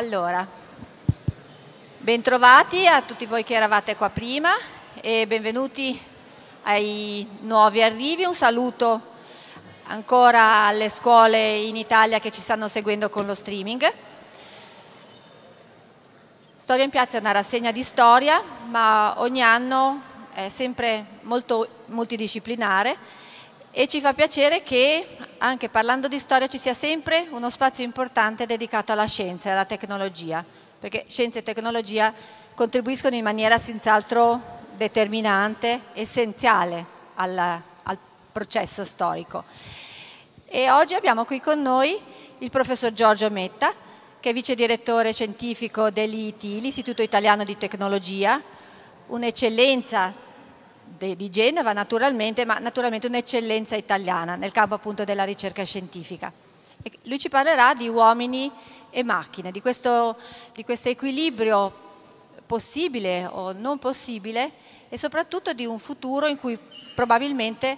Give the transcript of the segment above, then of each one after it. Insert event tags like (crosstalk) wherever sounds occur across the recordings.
Allora, bentrovati a tutti voi che eravate qua prima e benvenuti ai nuovi arrivi. Un saluto ancora alle scuole in Italia che ci stanno seguendo con lo streaming. Storia in Piazza è una rassegna di storia, ma ogni anno è sempre molto multidisciplinare e ci fa piacere che anche parlando di storia ci sia sempre uno spazio importante dedicato alla scienza e alla tecnologia, perché scienza e tecnologia contribuiscono in maniera senz'altro determinante, essenziale alla, al processo storico. E oggi abbiamo qui con noi il professor Giorgio Metta, che è vice direttore scientifico dell'IIT, l'Istituto Italiano di Tecnologia, un'eccellenza de, di Genova naturalmente, ma naturalmente un'eccellenza italiana nel campo appunto della ricerca scientifica. E lui ci parlerà di uomini e macchine, di questo, di questo equilibrio possibile o non possibile e soprattutto di un futuro in cui probabilmente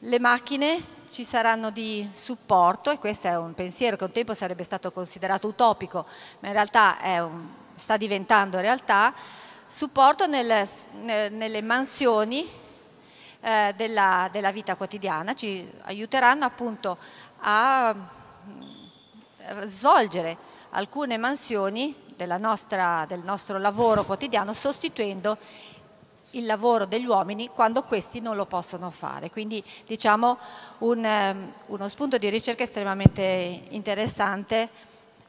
le macchine ci saranno di supporto e questo è un pensiero che un tempo sarebbe stato considerato utopico, ma in realtà un, sta diventando realtà supporto nel, nelle mansioni eh, della, della, vita quotidiana, ci aiuteranno appunto a mm, svolgere alcune mansioni nostra, del nostro lavoro quotidiano sostituendo il lavoro degli uomini quando questi non lo possono fare. Quindi diciamo un, ehm, uno spunto di ricerca estremamente interessante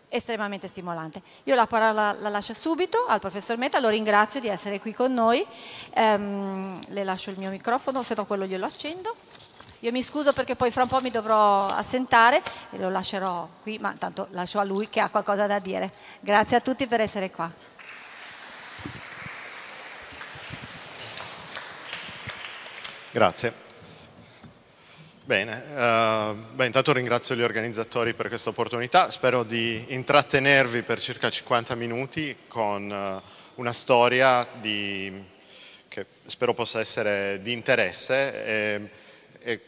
estremamente stimolante. Io la parola la lascio subito al professor Meta, lo ringrazio di essere qui con noi, ehm, le lascio il mio microfono, se no quello glielo accendo. Io mi scuso perché poi fra un po' mi dovrò assentare e lo lascerò qui, ma intanto lascio a lui che ha qualcosa da dire. Grazie a tutti per essere qua. Grazie. Bene, eh, beh, intanto ringrazio gli organizzatori per questa opportunità, spero di intrattenervi per circa 50 minuti con eh, una storia di, che spero possa essere di interesse. E, e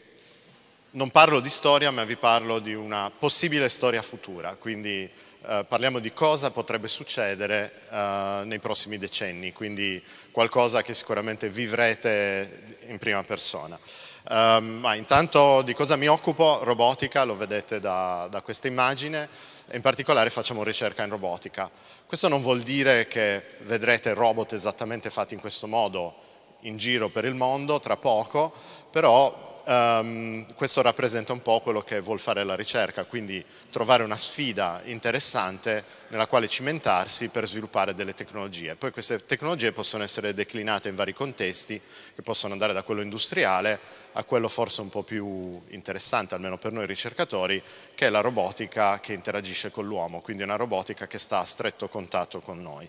non parlo di storia, ma vi parlo di una possibile storia futura, quindi eh, parliamo di cosa potrebbe succedere eh, nei prossimi decenni, quindi qualcosa che sicuramente vivrete in prima persona. Um, ma intanto di cosa mi occupo? Robotica, lo vedete da, da questa immagine, in particolare facciamo ricerca in robotica. Questo non vuol dire che vedrete robot esattamente fatti in questo modo in giro per il mondo tra poco, però um, questo rappresenta un po' quello che vuol fare la ricerca, quindi trovare una sfida interessante nella quale cimentarsi per sviluppare delle tecnologie. Poi queste tecnologie possono essere declinate in vari contesti, che possono andare da quello industriale a quello forse un po' più interessante, almeno per noi ricercatori, che è la robotica che interagisce con l'uomo, quindi una robotica che sta a stretto contatto con noi.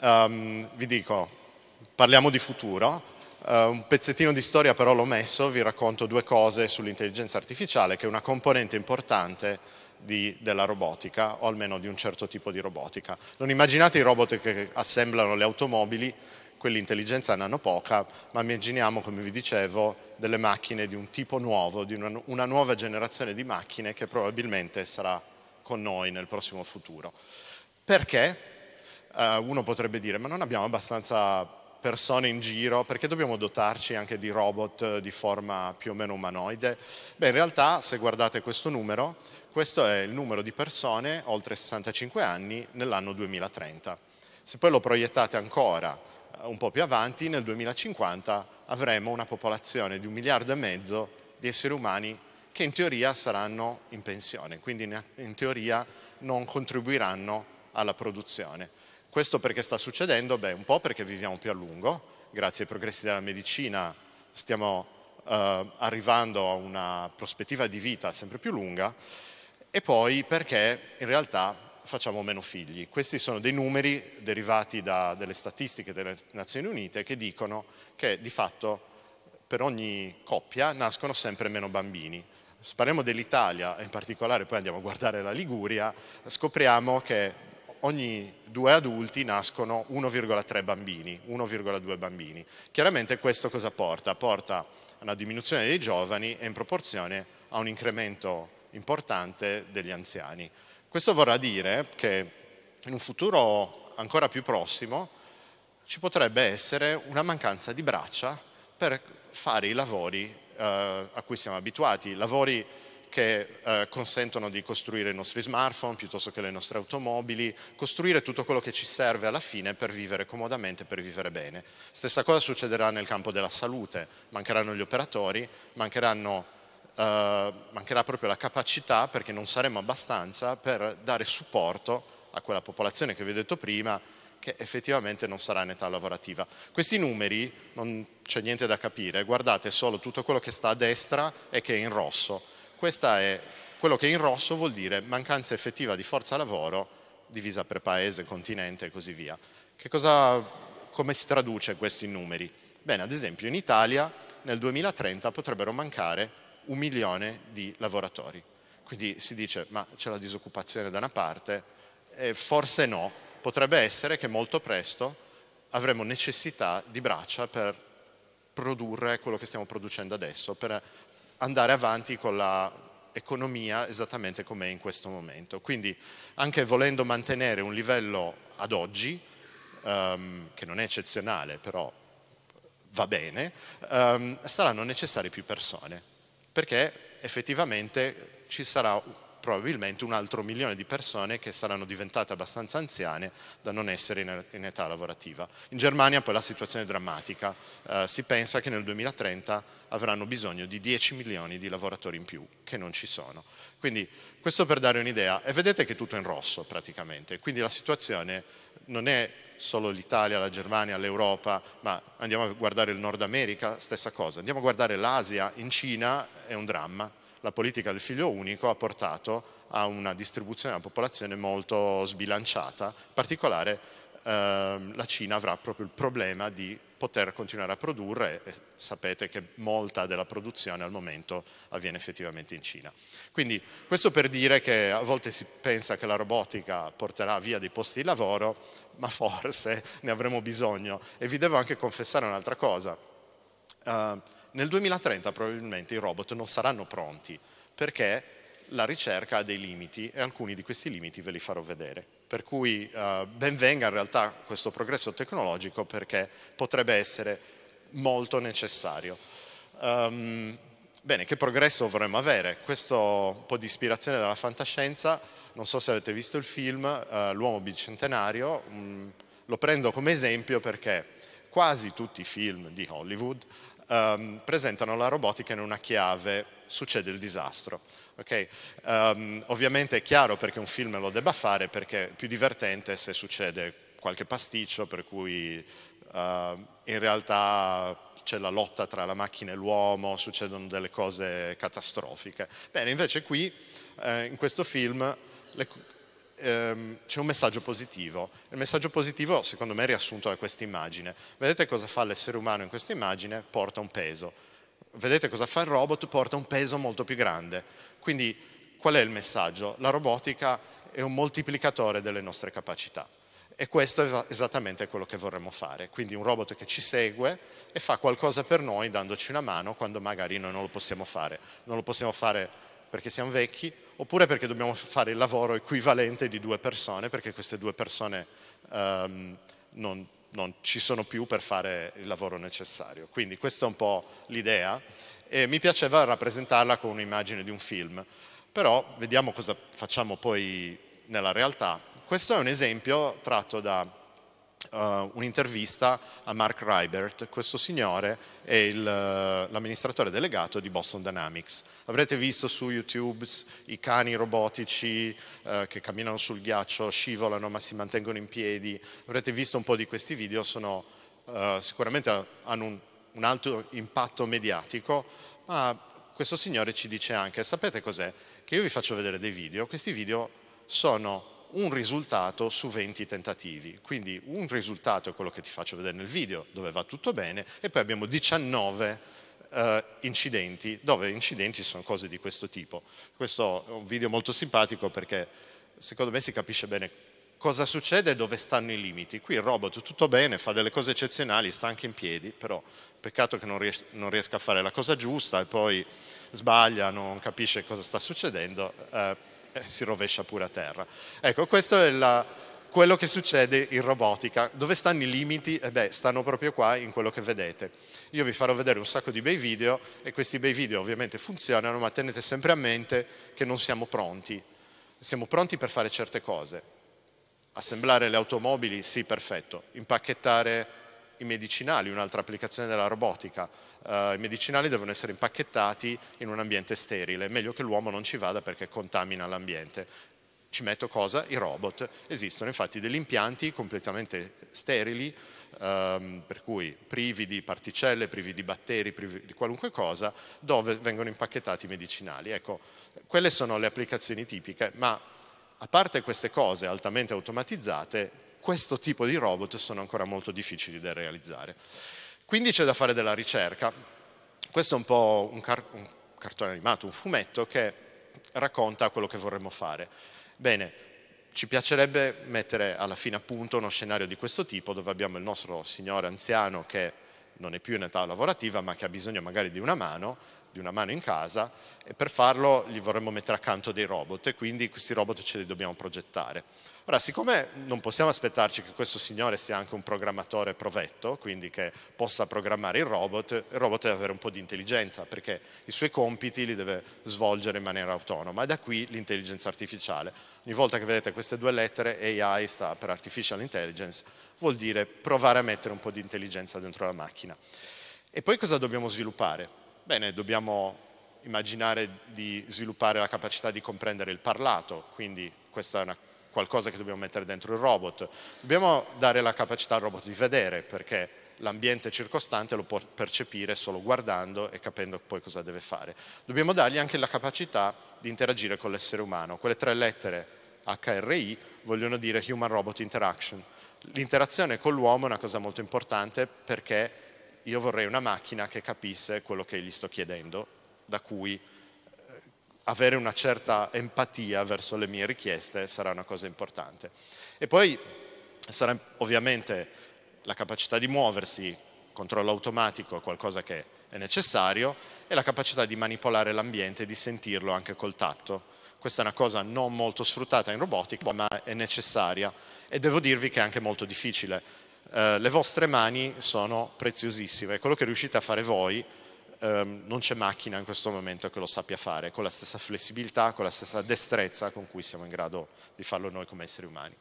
Um, vi dico, parliamo di futuro, Uh, un pezzettino di storia però l'ho messo, vi racconto due cose sull'intelligenza artificiale, che è una componente importante di, della robotica, o almeno di un certo tipo di robotica. Non immaginate i robot che assemblano le automobili, quell'intelligenza ne hanno poca, ma immaginiamo, come vi dicevo, delle macchine di un tipo nuovo, di una, una nuova generazione di macchine che probabilmente sarà con noi nel prossimo futuro. Perché? Uh, uno potrebbe dire, ma non abbiamo abbastanza persone in giro, perché dobbiamo dotarci anche di robot eh, di forma più o meno umanoide? Beh, in realtà se guardate questo numero, questo è il numero di persone oltre 65 anni nell'anno 2030. Se poi lo proiettate ancora eh, un po' più avanti, nel 2050 avremo una popolazione di un miliardo e mezzo di esseri umani che in teoria saranno in pensione, quindi in teoria non contribuiranno alla produzione. Questo perché sta succedendo? Beh, un po' perché viviamo più a lungo, grazie ai progressi della medicina stiamo eh, arrivando a una prospettiva di vita sempre più lunga e poi perché in realtà facciamo meno figli. Questi sono dei numeri derivati da delle statistiche delle Nazioni Unite che dicono che di fatto per ogni coppia nascono sempre meno bambini. Se parliamo dell'Italia, in particolare poi andiamo a guardare la Liguria, scopriamo che ogni due adulti nascono 1,3 bambini, 1,2 bambini. Chiaramente questo cosa porta? Porta a una diminuzione dei giovani e in proporzione a un incremento importante degli anziani. Questo vorrà dire che in un futuro ancora più prossimo ci potrebbe essere una mancanza di braccia per fare i lavori eh, a cui siamo abituati, lavori che eh, consentono di costruire i nostri smartphone piuttosto che le nostre automobili, costruire tutto quello che ci serve alla fine per vivere comodamente, per vivere bene. Stessa cosa succederà nel campo della salute, mancheranno gli operatori, mancheranno Uh, mancherà proprio la capacità perché non saremo abbastanza per dare supporto a quella popolazione che vi ho detto prima che effettivamente non sarà in età lavorativa. Questi numeri, non c'è niente da capire, guardate solo tutto quello che sta a destra e che è in rosso, questo è quello che in rosso vuol dire mancanza effettiva di forza lavoro divisa per paese, continente e così via. Che Cosa, come si traduce questi numeri? Bene, ad esempio in Italia nel 2030 potrebbero mancare un milione di lavoratori. Quindi si dice, ma c'è la disoccupazione da una parte? E forse no, potrebbe essere che molto presto avremo necessità di braccia per produrre quello che stiamo producendo adesso, per andare avanti con l'economia esattamente come è in questo momento. Quindi anche volendo mantenere un livello ad oggi, um, che non è eccezionale però va bene, um, saranno necessarie più persone, perché effettivamente ci sarà probabilmente un altro milione di persone che saranno diventate abbastanza anziane da non essere in, età lavorativa. In Germania poi la situazione è drammatica, eh, si pensa che nel 2030 avranno bisogno di 10 milioni di lavoratori in più che non ci sono. Quindi questo per dare un'idea e vedete che è tutto in rosso praticamente, quindi la situazione non è solo l'Italia, la Germania, l'Europa, ma andiamo a guardare il Nord America, stessa cosa, andiamo a guardare l'Asia, in Cina è un dramma, la politica del figlio unico ha portato a una distribuzione della popolazione molto sbilanciata, in particolare ehm, la Cina avrà proprio il problema di poter continuare a produrre e sapete che molta della produzione al momento avviene effettivamente in Cina. Quindi questo per dire che a volte si pensa che la robotica porterà via dei posti di lavoro, ma forse ne avremo bisogno. E vi devo anche confessare un'altra cosa. Uh, nel 2030 probabilmente i robot non saranno pronti perché la ricerca ha dei limiti e alcuni di questi limiti ve li farò vedere. Per cui eh, ben venga in realtà questo progresso tecnologico perché potrebbe essere molto necessario. Um, bene, che progresso vorremmo avere? Questo un po' di ispirazione dalla fantascienza, non so se avete visto il film eh, L'uomo bicentenario, mh, mm, lo prendo come esempio perché quasi tutti i film di Hollywood um, presentano la robotica in una chiave, succede il disastro. Okay? Um, ovviamente è chiaro perché un film lo debba fare, perché è più divertente se succede qualche pasticcio per cui uh, in realtà c'è la lotta tra la macchina e l'uomo, succedono delle cose catastrofiche. Bene, invece qui, eh, in questo film, le, ehm, c'è un messaggio positivo. Il messaggio positivo secondo me è riassunto da questa immagine. Vedete cosa fa l'essere umano in questa immagine? Porta un peso. Vedete cosa fa il robot? Porta un peso molto più grande. Quindi qual è il messaggio? La robotica è un moltiplicatore delle nostre capacità. E questo è esattamente quello che vorremmo fare. Quindi un robot che ci segue e fa qualcosa per noi dandoci una mano quando magari noi non lo possiamo fare. Non lo possiamo fare perché siamo vecchi, oppure perché dobbiamo fare il lavoro equivalente di due persone, perché queste due persone um, non, non ci sono più per fare il lavoro necessario. Quindi questa è un po' l'idea e mi piaceva rappresentarla con un'immagine di un film. Però vediamo cosa facciamo poi nella realtà. Questo è un esempio tratto da uh, un'intervista a Mark Rybert, questo signore è il, eh, l'amministratore delegato di Boston Dynamics. Avrete visto su YouTube i cani robotici uh, che camminano sul ghiaccio, scivolano ma si mantengono in piedi, avrete visto un po' di questi video, sono, uh, sicuramente hanno un, un alto impatto mediatico, ma questo signore ci dice anche, sapete cos'è? Che io vi faccio vedere dei video, questi video sono un risultato su 20 tentativi, quindi un risultato è quello che ti faccio vedere nel video dove va tutto bene e poi abbiamo 19 Uh, eh, incidenti, dove incidenti sono cose di questo tipo. Questo è un video molto simpatico perché secondo me si capisce bene cosa succede e dove stanno i limiti. Qui il robot tutto bene, fa delle cose eccezionali, sta anche in piedi, però peccato che non, ries non riesca a fare la cosa giusta e poi sbaglia, non capisce cosa sta succedendo. Uh, eh, si rovescia pure a terra. Ecco, questo è la, quello che succede in robotica. Dove stanno i limiti? Eh beh, stanno proprio qua in quello che vedete. Io vi farò vedere un sacco di bei video e questi bei video ovviamente funzionano, ma tenete sempre a mente che non siamo pronti. Siamo pronti per fare certe cose. Assemblare le automobili, sì, perfetto. Impacchettare i medicinali, un'altra applicazione della robotica. Uh, I medicinali devono essere impacchettati in un ambiente sterile, meglio che l'uomo non ci vada perché contamina l'ambiente. Ci metto cosa? I robot. Esistono infatti degli impianti completamente sterili, um, per cui privi di particelle, privi di batteri, privi di qualunque cosa, dove vengono impacchettati i medicinali. Ecco, quelle sono le applicazioni tipiche, ma a parte queste cose altamente automatizzate, questo tipo di robot sono ancora molto difficili da realizzare. Quindi c'è da fare della ricerca. Questo è un po' un, car un cartone animato, un fumetto che racconta quello che vorremmo fare. Bene, ci piacerebbe mettere alla fine a punto uno scenario di questo tipo dove abbiamo il nostro signore anziano che non è più in età lavorativa ma che ha bisogno magari di una mano di una mano in casa e per farlo gli vorremmo mettere accanto dei robot e quindi questi robot ce li dobbiamo progettare. Ora, siccome non possiamo aspettarci che questo signore sia anche un programmatore provetto, quindi che possa programmare il robot, il robot deve avere un po' di intelligenza perché i suoi compiti li deve svolgere in maniera autonoma e da qui l'intelligenza artificiale. Ogni volta che vedete queste due lettere, AI sta per Artificial Intelligence, vuol dire provare a mettere un po' di intelligenza dentro la macchina. E poi cosa dobbiamo sviluppare? Bene, dobbiamo immaginare di sviluppare la capacità di comprendere il parlato, quindi questa è una, qualcosa che dobbiamo mettere dentro il robot. Dobbiamo dare la capacità al robot di vedere, perché l'ambiente circostante lo può percepire solo guardando e capendo poi cosa deve fare. Dobbiamo dargli anche la capacità di interagire con l'essere umano. Quelle tre lettere HRI vogliono dire Human Robot Interaction. L'interazione con l'uomo è una cosa molto importante perché io vorrei una macchina che capisse quello che gli sto chiedendo, da cui eh, avere una certa empatia verso le mie richieste sarà una cosa importante. E poi sarà ovviamente la capacità di muoversi, controllo automatico, qualcosa che è necessario, e la capacità di manipolare l'ambiente e di sentirlo anche col tatto. Questa è una cosa non molto sfruttata in robotica, ma è necessaria e devo dirvi che è anche molto difficile eh, le vostre mani sono preziosissime, quello che riuscite a fare voi ehm, non c'è macchina in questo momento che lo sappia fare, con la stessa flessibilità, con la stessa destrezza con cui siamo in grado di farlo noi come esseri umani.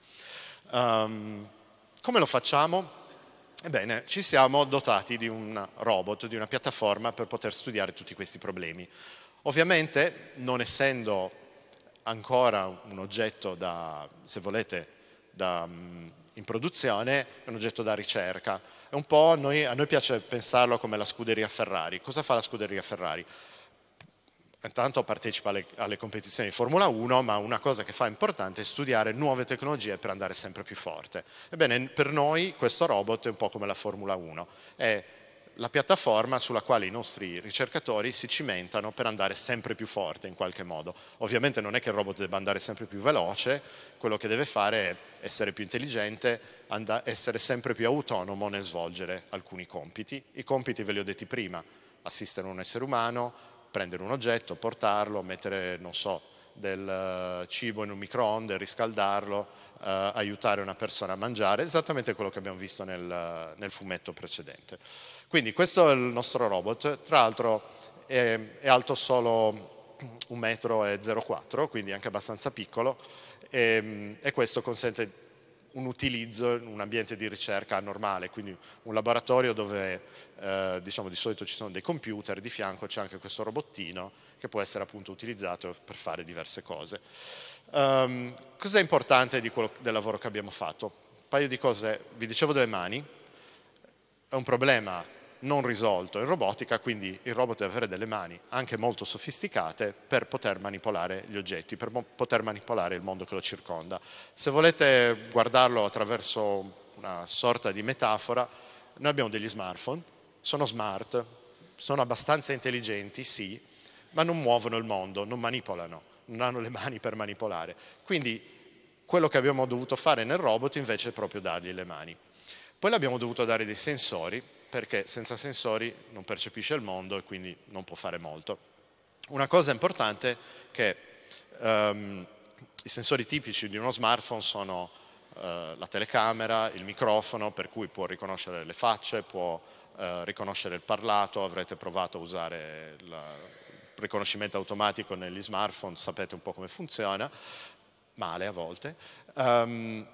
Um, come lo facciamo? Ebbene, ci siamo dotati di un robot, di una piattaforma per poter studiare tutti questi problemi. Ovviamente, non essendo ancora un oggetto da, se volete, da, mm, in produzione è un oggetto da ricerca. È un po' noi, a noi piace pensarlo come la scuderia Ferrari. Cosa fa la scuderia Ferrari? Intanto partecipa alle, alle competizioni di Formula 1, ma una cosa che fa importante è studiare nuove tecnologie per andare sempre più forte. Ebbene, per noi questo robot è un po' come la Formula 1. È la piattaforma sulla quale i nostri ricercatori si cimentano per andare sempre più forte in qualche modo. Ovviamente non è che il robot debba andare sempre più veloce, quello che deve fare è essere più intelligente, essere sempre più autonomo nel svolgere alcuni compiti. I compiti ve li ho detti prima, assistere un essere umano, prendere un oggetto, portarlo, mettere, non so, del eh, cibo in un microonde, riscaldarlo, eh, aiutare una persona a mangiare, esattamente quello che abbiamo visto nel, nel fumetto precedente. Quindi questo è il nostro robot, tra l'altro è, è, alto solo 1,04 m, quindi anche abbastanza piccolo, e, ehm, e questo consente un utilizzo in un ambiente di ricerca normale, quindi un laboratorio dove eh, diciamo di solito ci sono dei computer, di fianco c'è anche questo robottino che può essere appunto utilizzato per fare diverse cose. Um, cos'è importante quello, del lavoro che abbiamo fatto? Un paio di cose, vi dicevo delle mani, è un problema non risolto in robotica, quindi il robot deve avere delle mani anche molto sofisticate per poter manipolare gli oggetti, per poter manipolare il mondo che lo circonda. Se volete guardarlo attraverso una sorta di metafora, noi abbiamo degli smartphone, sono smart, sono abbastanza intelligenti, sì, ma non muovono il mondo, non manipolano, non hanno le mani per manipolare. Quindi quello che abbiamo dovuto fare nel robot invece è proprio dargli le mani. Poi l'abbiamo dovuto dare dei sensori perché senza sensori non percepisce il mondo e quindi non può fare molto. Una cosa importante è che um, i sensori tipici di uno smartphone sono uh, la telecamera, il microfono, per cui può riconoscere le facce, può uh, riconoscere il parlato, avrete provato a usare il riconoscimento automatico negli smartphone, sapete un po' come funziona, male a volte. Um,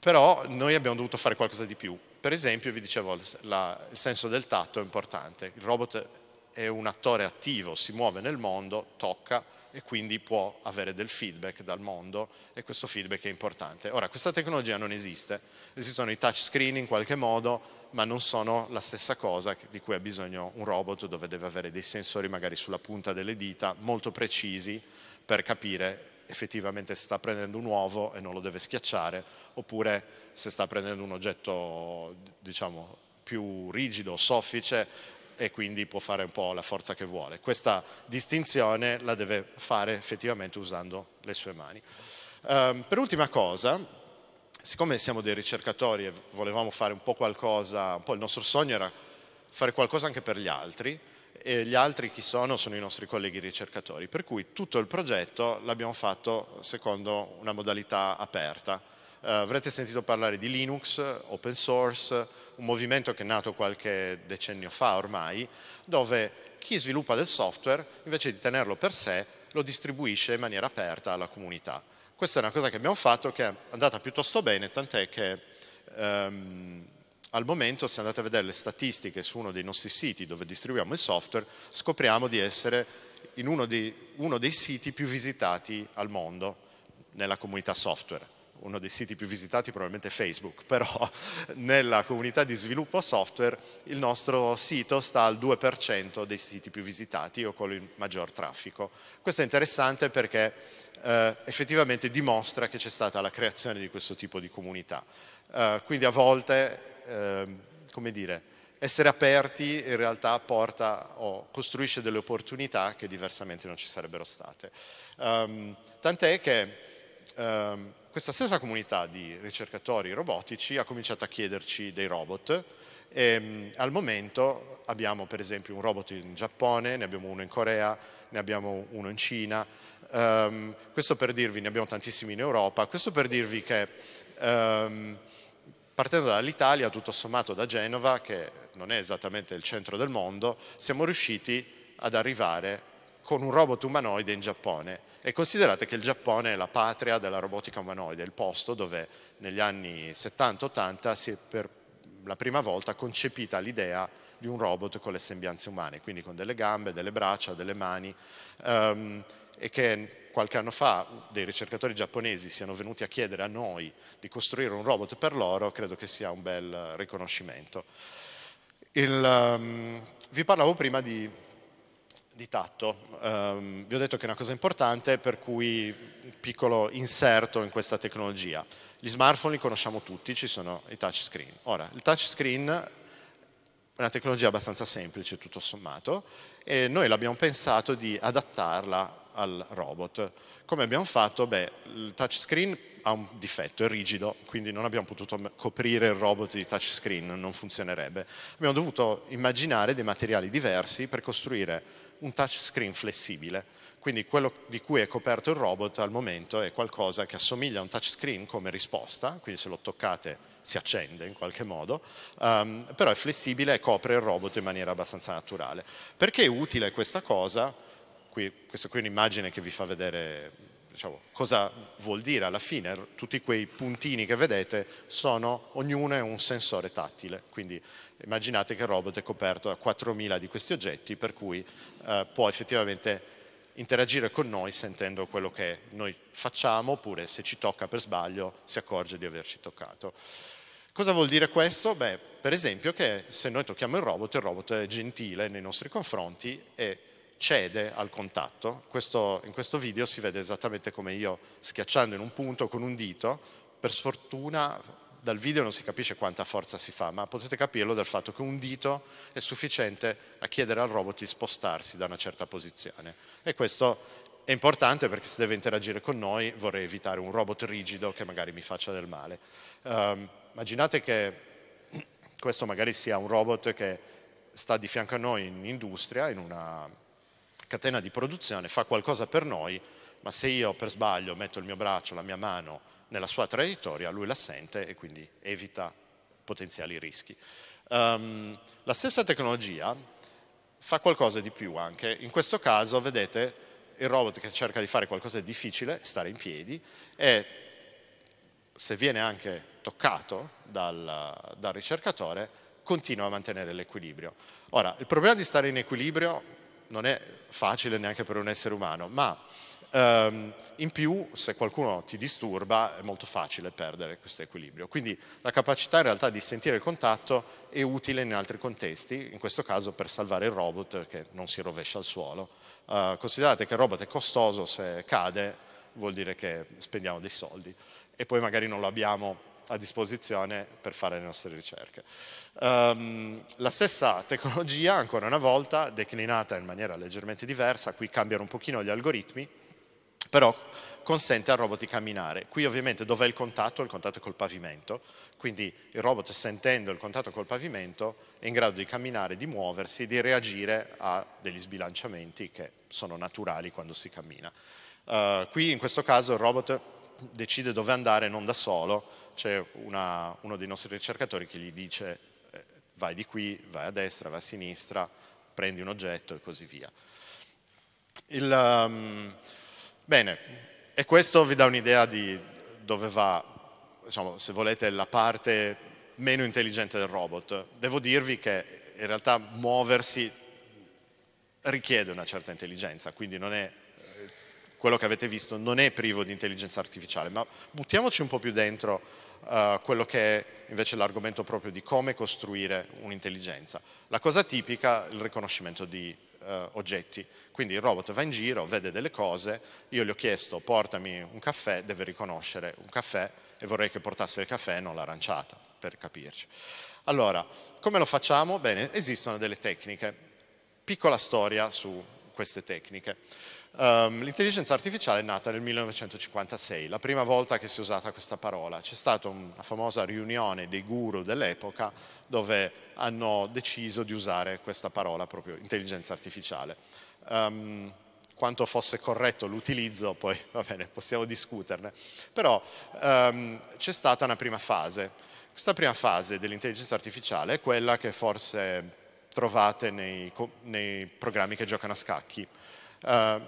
però noi abbiamo dovuto fare qualcosa di più, per esempio, vi dicevo, la, il senso del tatto è importante. Il robot è un attore attivo, si muove nel mondo, tocca e quindi può avere del feedback dal mondo e questo feedback è importante. Ora, questa tecnologia non esiste, esistono i touchscreen in qualche modo, ma non sono la stessa cosa di cui ha bisogno un robot dove deve avere dei sensori magari sulla punta delle dita molto precisi per capire effettivamente sta prendendo un uovo e non lo deve schiacciare, oppure se sta prendendo un oggetto diciamo, più rigido, soffice e quindi può fare un po' la forza che vuole. Questa distinzione la deve fare effettivamente usando le sue mani. Um, per ultima cosa, siccome siamo dei ricercatori e volevamo fare un po' qualcosa, un po' il nostro sogno era fare qualcosa anche per gli altri, e gli altri chi sono? Sono i nostri colleghi ricercatori, per cui tutto il progetto l'abbiamo fatto secondo una modalità aperta. Eh, avrete sentito parlare di Linux, open source, un movimento che è nato qualche decennio fa ormai, dove chi sviluppa del software, invece di tenerlo per sé, lo distribuisce in maniera aperta alla comunità. Questa è una cosa che abbiamo fatto che è andata piuttosto bene, tant'è che... Ehm, al momento se andate a vedere le statistiche su uno dei nostri siti dove distribuiamo il software, scopriamo di essere in uno, di, uno dei siti più visitati al mondo nella comunità software uno dei siti più visitati probabilmente è Facebook, (laughs) però nella comunità di sviluppo software il nostro sito sta al 2% dei siti più visitati o con il maggior traffico. Questo è interessante perché eh, effettivamente dimostra che c'è stata la creazione di questo tipo di comunità. Eh, quindi a volte, ehm, come dire, essere aperti in realtà porta o costruisce delle opportunità che diversamente non ci sarebbero state. Um, tant'è che um, questa stessa comunità di ricercatori robotici ha cominciato a chiederci dei robot e, ehm, al momento abbiamo per esempio un robot in Giappone, ne abbiamo uno in Corea, ne abbiamo uno in Cina, um, questo per dirvi, ne abbiamo tantissimi in Europa, questo per dirvi che um, partendo dall'Italia, tutto sommato da Genova, che non è esattamente il centro del mondo, siamo riusciti ad arrivare con un robot umanoide in Giappone. E considerate che il Giappone è la patria della robotica umanoide, il posto dove negli anni 70-80 si è per la prima volta concepita l'idea di un robot con le sembianze umane, quindi con delle gambe, delle braccia, delle mani, um, e che qualche anno fa dei ricercatori giapponesi siano venuti a chiedere a noi di costruire un robot per loro, credo che sia un bel riconoscimento. Il, um, vi parlavo prima di, di tatto, um, vi ho detto che è una cosa importante, per cui un piccolo inserto in questa tecnologia. Gli smartphone li conosciamo tutti, ci sono i touchscreen. Ora, il touchscreen è una tecnologia abbastanza semplice tutto sommato e noi l'abbiamo pensato di adattarla al robot. Come abbiamo fatto? Beh, il touchscreen ha un difetto, è rigido, quindi non abbiamo potuto coprire il robot di touchscreen, non funzionerebbe. Abbiamo dovuto immaginare dei materiali diversi per costruire un touchscreen flessibile quindi quello di cui è coperto il robot al momento è qualcosa che assomiglia a un touchscreen come risposta, quindi se lo toccate si accende in qualche modo, um, però è flessibile e copre il robot in maniera abbastanza naturale. Perché è utile questa cosa? Qui, questa qui è un'immagine che vi fa vedere diciamo, cosa vuol dire alla fine, tutti quei puntini che vedete sono, ognuno è un sensore tattile, quindi immaginate che il robot è coperto da 4.000 di questi oggetti per cui eh, può effettivamente interagire con noi sentendo quello che noi facciamo oppure se ci tocca per sbaglio si accorge di averci toccato. Cosa vuol dire questo? Beh, per esempio che se noi tocchiamo il robot, il robot è gentile nei nostri confronti e cede al contatto. Questo, in questo video si vede esattamente come io schiacciando in un punto con un dito, per sfortuna dal video non si capisce quanta forza si fa, ma potete capirlo dal fatto che un dito è sufficiente a chiedere al robot di spostarsi da una certa posizione. E questo è importante perché se deve interagire con noi vorrei evitare un robot rigido che magari mi faccia del male. Um, immaginate che questo magari sia un robot che sta di fianco a noi in industria, in una catena di produzione, fa qualcosa per noi, ma se io per sbaglio metto il mio braccio, la mia mano nella sua traiettoria lui la sente e quindi evita potenziali rischi. Um, la stessa tecnologia fa qualcosa di più anche, in questo caso vedete il robot che cerca di fare qualcosa di difficile, stare in piedi, e se viene anche toccato dal, dal ricercatore continua a mantenere l'equilibrio. Ora, il problema di stare in equilibrio non è facile neanche per un essere umano, ma Um, in più, se qualcuno ti disturba, è molto facile perdere questo equilibrio. Quindi la capacità in realtà di sentire il contatto è utile in altri contesti, in questo caso per salvare il robot che non si rovescia al suolo. Uh, considerate che il robot è costoso, se cade vuol dire che spendiamo dei soldi e poi magari non lo abbiamo a disposizione per fare le nostre ricerche. Um, la stessa tecnologia, ancora una volta, declinata in maniera leggermente diversa, qui cambiano un pochino gli algoritmi, però consente al robot di camminare. Qui ovviamente dov'è il contatto? Il contatto è col pavimento, quindi il robot sentendo il contatto col pavimento è in grado di camminare, di muoversi, di reagire a degli sbilanciamenti che sono naturali quando si cammina. Uh, qui in questo caso il robot decide dove andare non da solo, c'è uno dei nostri ricercatori che gli dice eh, vai di qui, vai a destra, vai a sinistra, prendi un oggetto e così via. Il, um, Bene, e questo vi dà un'idea di dove va, diciamo, se volete, la parte meno intelligente del robot. Devo dirvi che in realtà muoversi richiede una certa intelligenza, quindi è, quello che avete visto non è privo di intelligenza artificiale, ma buttiamoci un po' più dentro uh, quello che è invece l'argomento proprio di come costruire un'intelligenza. La cosa tipica, è il riconoscimento di eh, oggetti. Quindi il robot va in giro, vede delle cose, io gli ho chiesto portami un caffè, deve riconoscere un caffè e vorrei che portasse il caffè e non l'aranciata, per capirci. Allora, come lo facciamo? Bene, esistono delle tecniche. Piccola storia su queste tecniche. Um, l'intelligenza artificiale è nata nel 1956, la prima volta che si è usata questa parola. C'è stata una famosa riunione dei guru dell'epoca dove hanno deciso di usare questa parola proprio intelligenza artificiale. Um, quanto fosse corretto l'utilizzo, poi (laughs) va bene, possiamo discuterne. Però um, c'è stata una prima fase. Questa prima fase dell'intelligenza artificiale è quella che forse trovate nei, nei programmi che giocano a scacchi. Uh,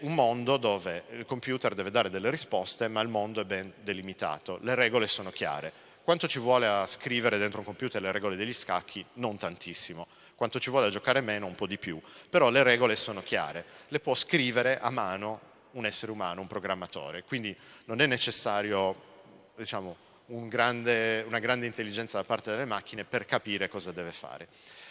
un mondo dove il computer deve dare delle risposte, ma il mondo è ben delimitato, le regole sono chiare. Quanto ci vuole a scrivere dentro un computer le regole degli scacchi? Non tantissimo. Quanto ci vuole a giocare meno? Un po' di più. Però le regole sono chiare, le può scrivere a mano un essere umano, un programmatore. Quindi non è necessario diciamo, un grande, una grande intelligenza da parte delle macchine per capire cosa deve fare.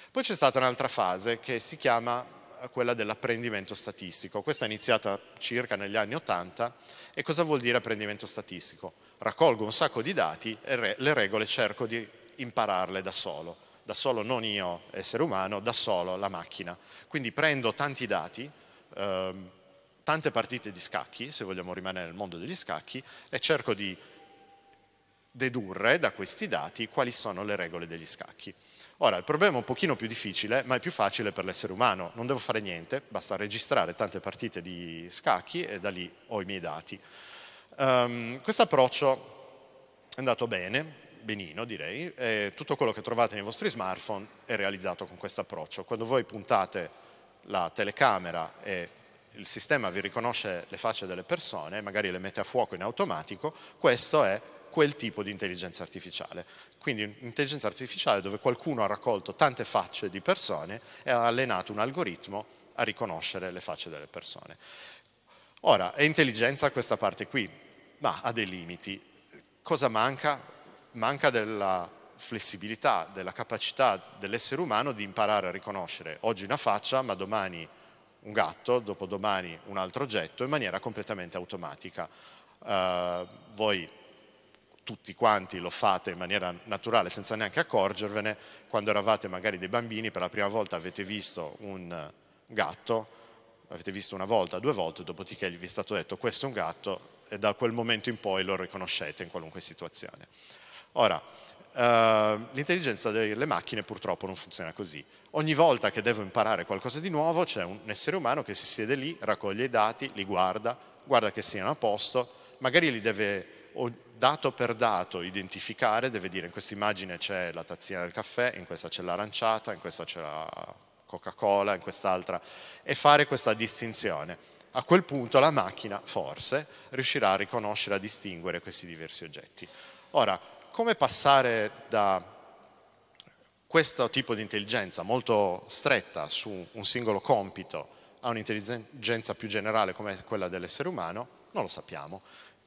Poi c'è stata un'altra fase che si chiama quella dell'apprendimento statistico. Questa è iniziata circa negli anni Ottanta e cosa vuol dire apprendimento statistico? Raccolgo un sacco di dati e le regole cerco di impararle da solo, da solo non io essere umano, da solo la macchina. Quindi prendo tanti dati, ehm, tante partite di scacchi, se vogliamo rimanere nel mondo degli scacchi, e cerco di dedurre da questi dati quali sono le regole degli scacchi. Ora, il problema è un pochino più difficile, ma è più facile per l'essere umano. Non devo fare niente, basta registrare tante partite di scacchi e da lì ho i miei dati. Um, Questo approccio è andato bene, benino direi, e tutto quello che trovate nei vostri smartphone è realizzato con questo approccio. Quando voi puntate la telecamera e il sistema vi riconosce le facce delle persone, magari le mette a fuoco in automatico, questo è quel tipo di intelligenza artificiale. Quindi un'intelligenza artificiale dove qualcuno ha raccolto tante facce di persone e ha allenato un algoritmo a riconoscere le facce delle persone. Ora, è intelligenza questa parte qui, ma ha dei limiti. Cosa manca? Manca della flessibilità, della capacità dell'essere umano di imparare a riconoscere oggi una faccia, ma domani un gatto, dopodomani un altro oggetto, in maniera completamente automatica. Uh, voi tutti quanti lo fate in maniera naturale senza neanche accorgervene, quando eravate magari dei bambini per la prima volta avete visto un eh, gatto, l'avete visto una volta, due volte, dopodiché vi è stato detto questo è un gatto e da quel momento in poi lo riconoscete in qualunque situazione. Ora, Uh, l'intelligenza delle macchine purtroppo non funziona così. Ogni volta che devo imparare qualcosa di nuovo c'è un essere umano che si siede lì, raccoglie i dati, li guarda, guarda che siano a posto, magari li deve dato per dato identificare, deve dire in questa immagine c'è la tazzina del caffè, in questa c'è l'aranciata, in questa c'è la Coca-Cola, in quest'altra, e fare questa distinzione. A quel punto la macchina, forse, riuscirà a riconoscere, a distinguere questi diversi oggetti. Ora, come passare da questo tipo di intelligenza molto stretta su un singolo compito a un'intelligenza più generale come quella dell'essere umano, non lo sappiamo.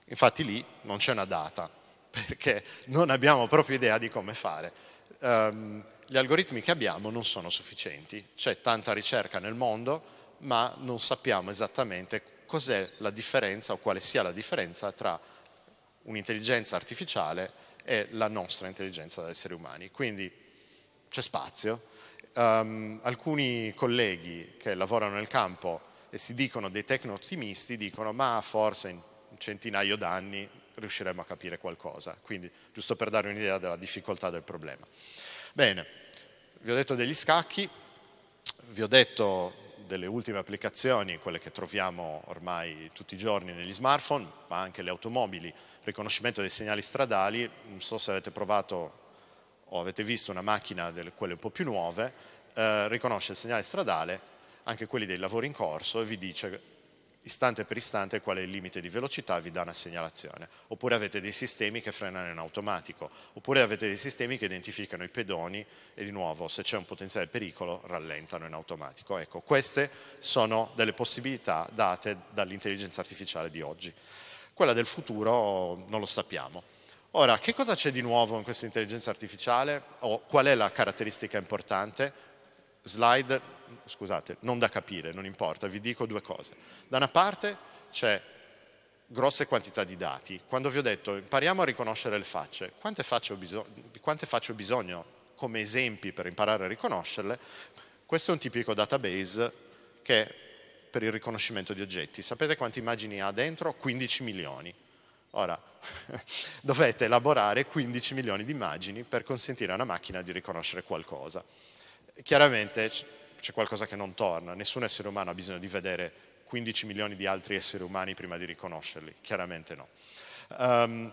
Infatti lì non c'è una data, perché non abbiamo proprio idea di come fare. Um, gli algoritmi che abbiamo non sono sufficienti, c'è tanta ricerca nel mondo, ma non sappiamo esattamente cos'è la differenza o quale sia la differenza tra un'intelligenza artificiale e la nostra intelligenza da esseri umani. Quindi c'è spazio. Um, alcuni colleghi che lavorano nel campo e si dicono dei tecno-ottimisti dicono ma forse in centinaio d'anni riusciremo a capire qualcosa, quindi giusto per dare un'idea della difficoltà del problema. Bene, vi ho detto degli scacchi, vi ho detto delle ultime applicazioni, quelle che troviamo ormai tutti i giorni negli smartphone, ma anche le automobili, riconoscimento dei segnali stradali, non so se avete provato o avete visto una macchina, delle, quelle un po' più nuove, eh, riconosce il segnale stradale, anche quelli dei lavori in corso e vi dice istante per istante qual è il limite di velocità vi dà una segnalazione, oppure avete dei sistemi che frenano in automatico, oppure avete dei sistemi che identificano i pedoni e di nuovo se c'è un potenziale pericolo rallentano in automatico. Ecco, queste sono delle possibilità date dall'intelligenza artificiale di oggi. Quella del futuro non lo sappiamo. Ora, che cosa c'è di nuovo in questa intelligenza artificiale o qual è la caratteristica importante? Slide scusate, non da capire, non importa, vi dico due cose. Da una parte c'è grosse quantità di dati. Quando vi ho detto impariamo a riconoscere le facce, quante facce ho, bisog quante facce ho bisogno come esempi per imparare a riconoscerle? Questo è un tipico database che è per il riconoscimento di oggetti. Sapete quante immagini ha dentro? 15 milioni. Ora, (laughs) dovete elaborare 15 milioni di immagini per consentire a una macchina di riconoscere qualcosa. Chiaramente c'è qualcosa che non torna. Nessun essere umano ha bisogno di vedere 15 milioni di altri esseri umani prima di riconoscerli, chiaramente no. Um,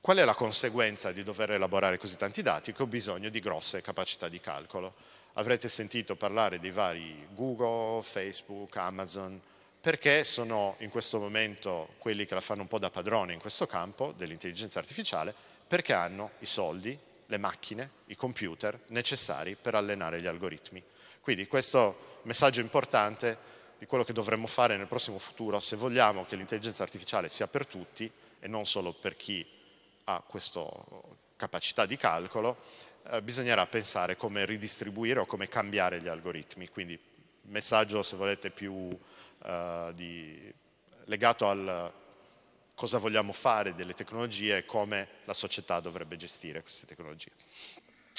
qual è la conseguenza di dover elaborare così tanti dati? Che ho bisogno di grosse capacità di calcolo. Avrete sentito parlare dei vari Google, Facebook, Amazon, perché sono in questo momento quelli che la fanno un po' da padrone in questo campo dell'intelligenza artificiale, perché hanno i soldi, le macchine, i computer necessari per allenare gli algoritmi. Quindi questo messaggio importante di quello che dovremmo fare nel prossimo futuro se vogliamo che l'intelligenza artificiale sia per tutti e non solo per chi ha questa capacità di calcolo, eh, bisognerà pensare come ridistribuire o come cambiare gli algoritmi. Quindi messaggio, se volete, più eh, di, legato al cosa vogliamo fare delle tecnologie e come la società dovrebbe gestire queste tecnologie.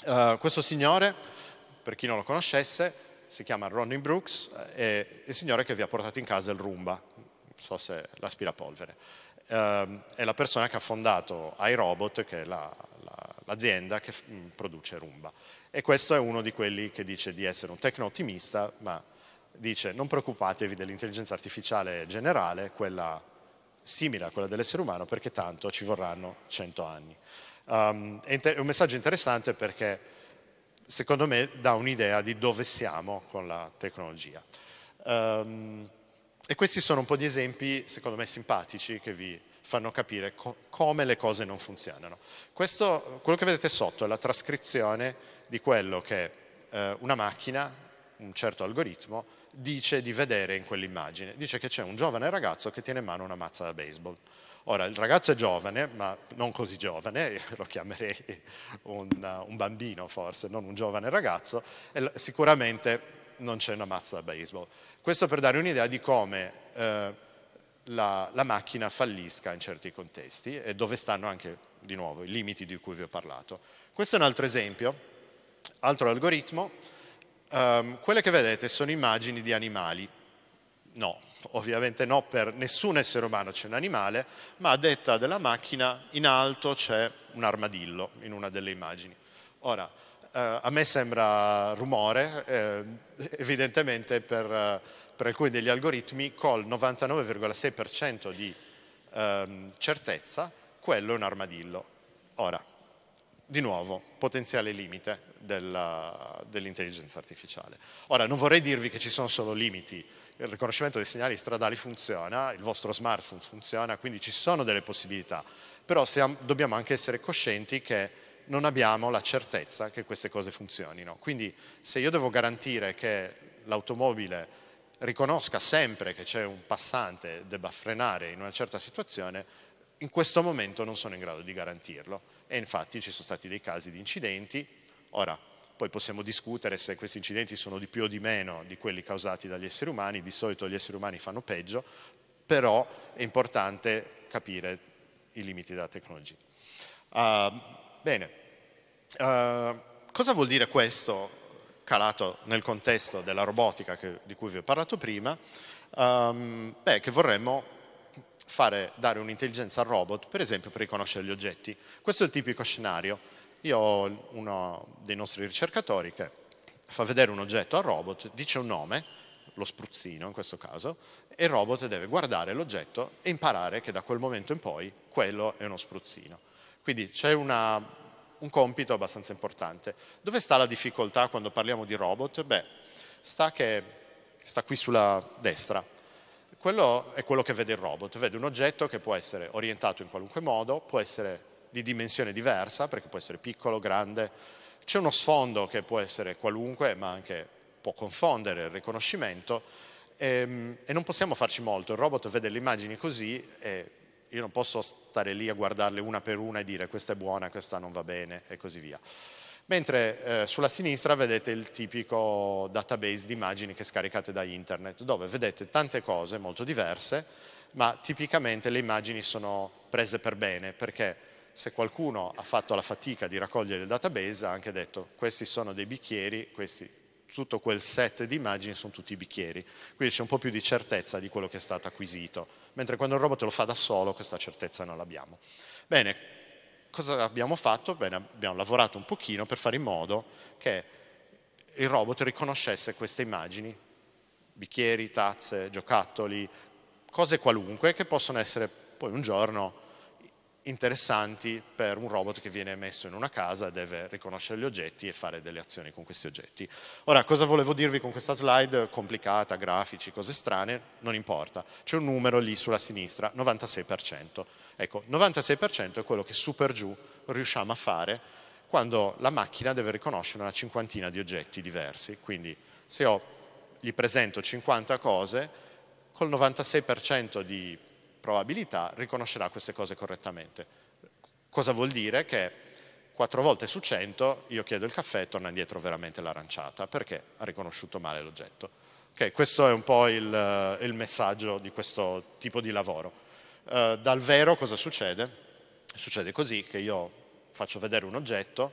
Uh, questo signore, per chi non lo conoscesse, si chiama Ronnie Brooks, è eh, il signore che vi ha portato in casa il Roomba, non so se l'aspirapolvere. Uh, eh, è la persona che ha fondato iRobot, che è la, la, l'azienda che mh, mm, produce Roomba. E questo è uno di quelli che dice di essere un tecno-ottimista, ma dice non preoccupatevi dell'intelligenza artificiale generale, quella simile a quella dell'essere umano perché tanto ci vorranno 100 anni. Um, è, inter- è un messaggio interessante perché secondo me dà un'idea di dove siamo con la tecnologia. Um, e questi sono un po' di esempi, secondo me, simpatici che vi fanno capire co- come le cose non funzionano. Questo, quello che vedete sotto è la trascrizione di quello che eh, una macchina, un certo algoritmo, dice di vedere in quell'immagine. Dice che c'è un giovane ragazzo che tiene in mano una mazza da baseball. Ora, il ragazzo è giovane, ma non così giovane, (laughs) lo chiamerei un, un bambino forse, non un giovane ragazzo, e sicuramente non c'è una mazza da baseball. Questo per dare un'idea di come eh, la, la macchina fallisca in certi contesti e dove stanno anche, di nuovo, i limiti di cui vi ho parlato. Questo è un altro esempio, altro algoritmo, Um, quelle che vedete sono immagini di animali. No, ovviamente no, per nessun essere umano c'è un animale, ma a detta della macchina in alto c'è un armadillo in una delle immagini. Ora, Uh, a me sembra rumore, eh, evidentemente per, uh, per, alcuni degli algoritmi col 99,6% di uh, certezza quello è un armadillo. Ora, di nuovo, potenziale limite dell'intelligenza artificiale. Ora, non vorrei dirvi che ci sono solo limiti, il riconoscimento dei segnali stradali funziona, il vostro smartphone funziona, quindi ci sono delle possibilità, però siamo, dobbiamo anche essere coscienti che non abbiamo la certezza che queste cose funzionino. Quindi se io devo garantire che l'automobile riconosca sempre che c'è un passante, debba frenare in una certa situazione, in questo momento non sono in grado di garantirlo e infatti ci sono stati dei casi di incidenti. Ora, poi possiamo discutere se questi incidenti sono di più o di meno di quelli causati dagli esseri umani, di solito gli esseri umani fanno peggio, però è importante capire i limiti della tecnologia. Uh, bene, uh, cosa vuol dire questo calato nel contesto della robotica che, di cui vi ho parlato prima? Um, beh, che vorremmo fare, dare un'intelligenza al robot, per esempio per riconoscere gli oggetti. Questo è il tipico scenario. Io ho uno dei nostri ricercatori che fa vedere un oggetto al robot, dice un nome, lo spruzzino in questo caso, e il robot deve guardare l'oggetto e imparare che da quel momento in poi quello è uno spruzzino. Quindi c'è un compito abbastanza importante. Dove sta la difficoltà quando parliamo di robot? Beh, sta, che, sta qui sulla destra quello è quello che vede il robot, vede un oggetto che può essere orientato in qualunque modo, può essere di dimensione diversa, perché può essere piccolo, grande, c'è uno sfondo che può essere qualunque, ma anche può confondere il riconoscimento, e, ehm, e non possiamo farci molto, il robot vede le immagini così e io non posso stare lì a guardarle una per una e dire questa è buona, questa non va bene e così via mentre eh, sulla sinistra vedete il tipico database di immagini che scaricate da internet, dove vedete tante cose molto diverse, ma tipicamente le immagini sono prese per bene, perché se qualcuno ha fatto la fatica di raccogliere il database ha anche detto questi sono dei bicchieri, questi, tutto quel set di immagini sono tutti bicchieri, quindi c'è un po' più di certezza di quello che è stato acquisito, mentre quando il robot lo fa da solo questa certezza non l'abbiamo. Bene, cosa abbiamo fatto? Bene, abbiamo lavorato un pochino per fare in modo che il robot riconoscesse queste immagini, bicchieri, tazze, giocattoli, cose qualunque che possono essere poi un giorno interessanti per un robot che viene messo in una casa e deve riconoscere gli oggetti e fare delle azioni con questi oggetti. Ora, cosa volevo dirvi con questa slide complicata, grafici, cose strane? Non importa. C'è un numero lì sulla sinistra, 96%. Ecco, 96% è quello che super giù riusciamo a fare quando la macchina deve riconoscere una cinquantina di oggetti diversi, quindi se io gli presento 50 cose, col 96% di probabilità riconoscerà queste cose correttamente. Cosa vuol dire? Che 4 volte su 100 io chiedo il caffè e torna indietro veramente l'aranciata, perché ha riconosciuto male l'oggetto. Okay, questo è un po' il, il messaggio di questo tipo di lavoro. Eh, dal vero cosa succede? Succede così che io faccio vedere un oggetto,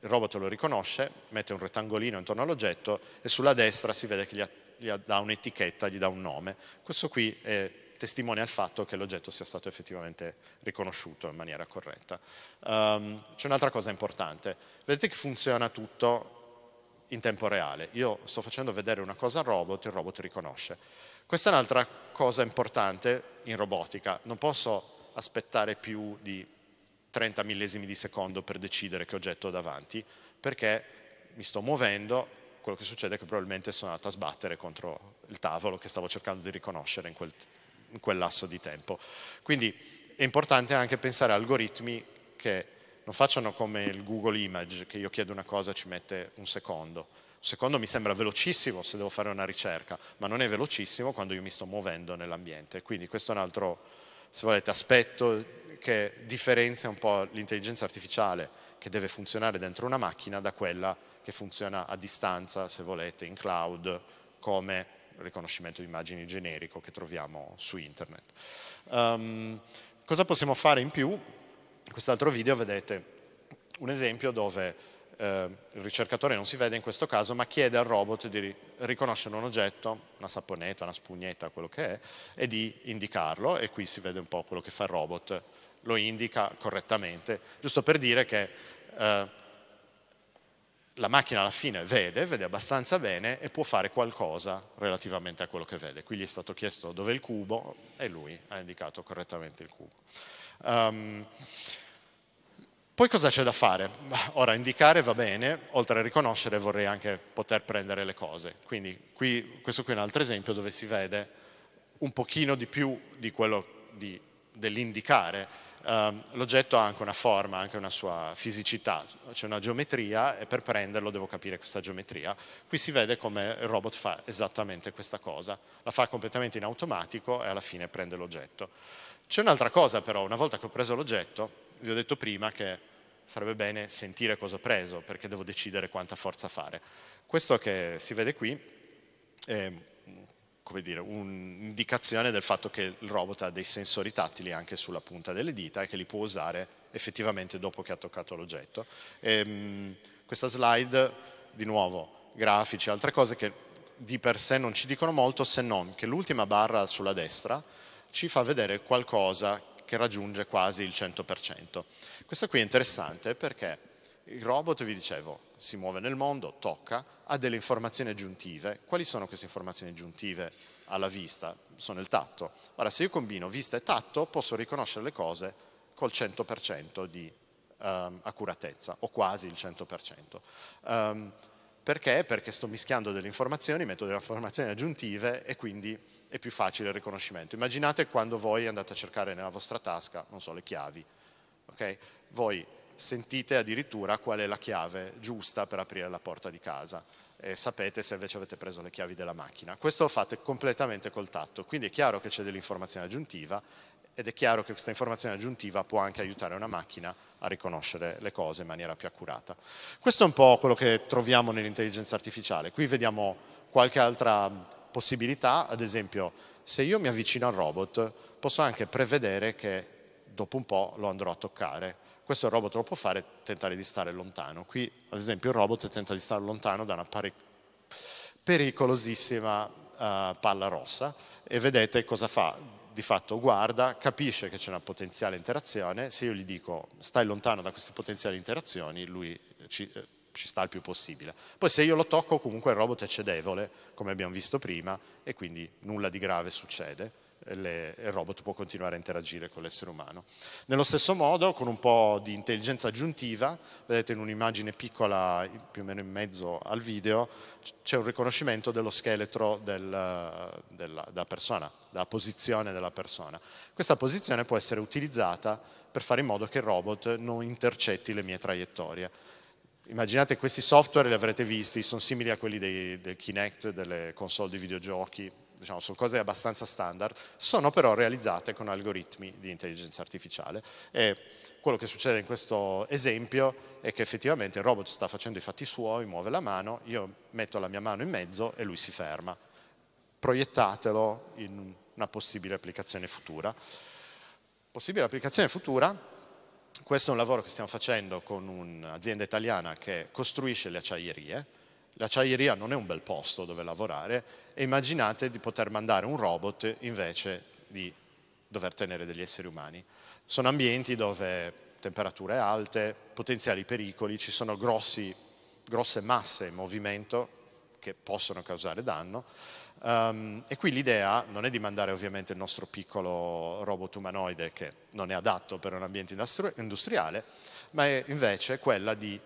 il robot lo riconosce, mette un rettangolino intorno all'oggetto e sulla destra si vede che gli, dà un'etichetta, gli dà un nome. Questo qui è testimonia il fatto che l'oggetto sia stato effettivamente riconosciuto in maniera corretta. Um, c'è un'altra cosa importante, vedete che funziona tutto in tempo reale. Io sto facendo vedere una cosa al robot, il robot riconosce. Questa è un'altra cosa importante in robotica. Non posso aspettare più di 30 millesimi di secondo per decidere che oggetto ho davanti, perché mi sto muovendo, quello che succede è che probabilmente sono andato a sbattere contro il tavolo che stavo cercando di riconoscere in quel, in quel lasso di tempo. Quindi è importante anche pensare a algoritmi che non facciano come il Google Image, che io chiedo una cosa e ci mette un secondo, secondo mi sembra velocissimo se devo fare una ricerca, ma non è velocissimo quando io mi sto muovendo nell'ambiente. Quindi questo è un altro, se volete, aspetto che differenzia un po' l'intelligenza artificiale che deve funzionare dentro una macchina da quella che funziona a distanza, se volete, in cloud, come riconoscimento di immagini generico che troviamo su internet. Um, cosa possiamo fare in più? In quest'altro video vedete un esempio dove eh, il ricercatore non si vede in questo caso, ma chiede al robot di riconoscere un oggetto, una saponetta, una spugnetta, quello che è, e di indicarlo, e qui si vede un po' quello che fa il robot, lo indica correttamente, giusto per dire che eh, la macchina alla fine vede, vede abbastanza bene e può fare qualcosa relativamente a quello che vede. Qui gli è stato chiesto dove è il cubo e lui ha indicato correttamente il cubo. Um, poi cosa c'è da fare? Ora, indicare va bene, oltre a riconoscere vorrei anche poter prendere le cose. Quindi qui, questo qui è un altro esempio dove si vede un pochino di più di quello dell'indicare. Uh, l'oggetto ha anche una forma, anche una sua fisicità, c'è una geometria e per prenderlo devo capire questa geometria. Qui si vede come il robot fa esattamente questa cosa, la fa completamente in automatico e alla fine prende l'oggetto. C'è un'altra cosa però, una volta che ho preso l'oggetto, vi ho detto prima che sarebbe bene sentire cosa ho preso, perché devo decidere quanta forza fare. Questo che si vede qui è un'indicazione del fatto che il robot ha dei sensori tattili anche sulla punta delle dita e che li può usare effettivamente dopo che ha toccato l'oggetto. Ehm, questa slide, di nuovo, grafici, altre cose che di per sé non ci dicono molto, se non che l'ultima barra sulla destra ci fa vedere qualcosa che raggiunge quasi il 100%. Questo qui è interessante perché il robot, vi dicevo, si muove nel mondo, tocca, ha delle informazioni aggiuntive. Quali sono queste informazioni aggiuntive alla vista? Sono il tatto. Ora, se io combino vista e tatto, posso riconoscere le cose col 100% di um, accuratezza, o quasi il 100%. Um, perché? Perché sto mischiando delle informazioni, metto delle informazioni aggiuntive e quindi è più facile il riconoscimento. Immaginate quando voi andate a cercare nella vostra tasca, non so, le chiavi, okay? Voi sentite addirittura qual è la chiave giusta per aprire la porta di casa e sapete se invece avete preso le chiavi della macchina. Questo lo fate completamente col tatto, quindi è chiaro che c'è dell'informazione aggiuntiva ed è chiaro che questa informazione aggiuntiva può anche aiutare una macchina a riconoscere le cose in maniera più accurata. Questo è un po' quello che troviamo nell'intelligenza artificiale. Qui vediamo qualche altra possibilità, ad esempio se io mi avvicino al robot posso anche prevedere che dopo un po' lo andrò a toccare. Questo il robot lo può fare tentare di stare lontano. Qui ad esempio il robot tenta di stare lontano da una pericolosissima uh, palla rossa e vedete cosa fa di fatto guarda, capisce che c'è una potenziale interazione, se io gli dico stai lontano da queste potenziali interazioni, lui eh, ci, eh, ci sta il più possibile. Poi se io lo tocco comunque il robot è cedevole, come abbiamo visto prima, e quindi nulla di grave succede le, il robot può continuare a interagire con l'essere umano. Nello stesso modo, con un po' di intelligenza aggiuntiva, vedete in un'immagine piccola, più o meno in mezzo al video, c'è un riconoscimento dello scheletro del, della, della persona, della posizione della persona. Questa posizione può essere utilizzata per fare in modo che il robot non intercetti le mie traiettorie. Immaginate questi software, li avrete visti, sono simili a quelli dei, del Kinect, delle console di videogiochi, diciamo, sono cose abbastanza standard, sono però realizzate con algoritmi di intelligenza artificiale e quello che succede in questo esempio è che effettivamente il robot sta facendo i fatti suoi, muove la mano, io metto la mia mano in mezzo e lui si ferma. Proiettatelo in una possibile applicazione futura. Possibile applicazione futura, questo è un lavoro che stiamo facendo con un'azienda italiana che costruisce le acciaierie, L'acciaieria non è un bel posto dove lavorare e immaginate di poter mandare un robot invece di dover tenere degli esseri umani. Sono ambienti dove temperature alte, potenziali pericoli, ci sono grossi, grosse masse in movimento che possono causare danno. Um, e qui l'idea non è di mandare ovviamente il nostro piccolo robot umanoide che non è adatto per un ambiente industriale, ma è invece quella di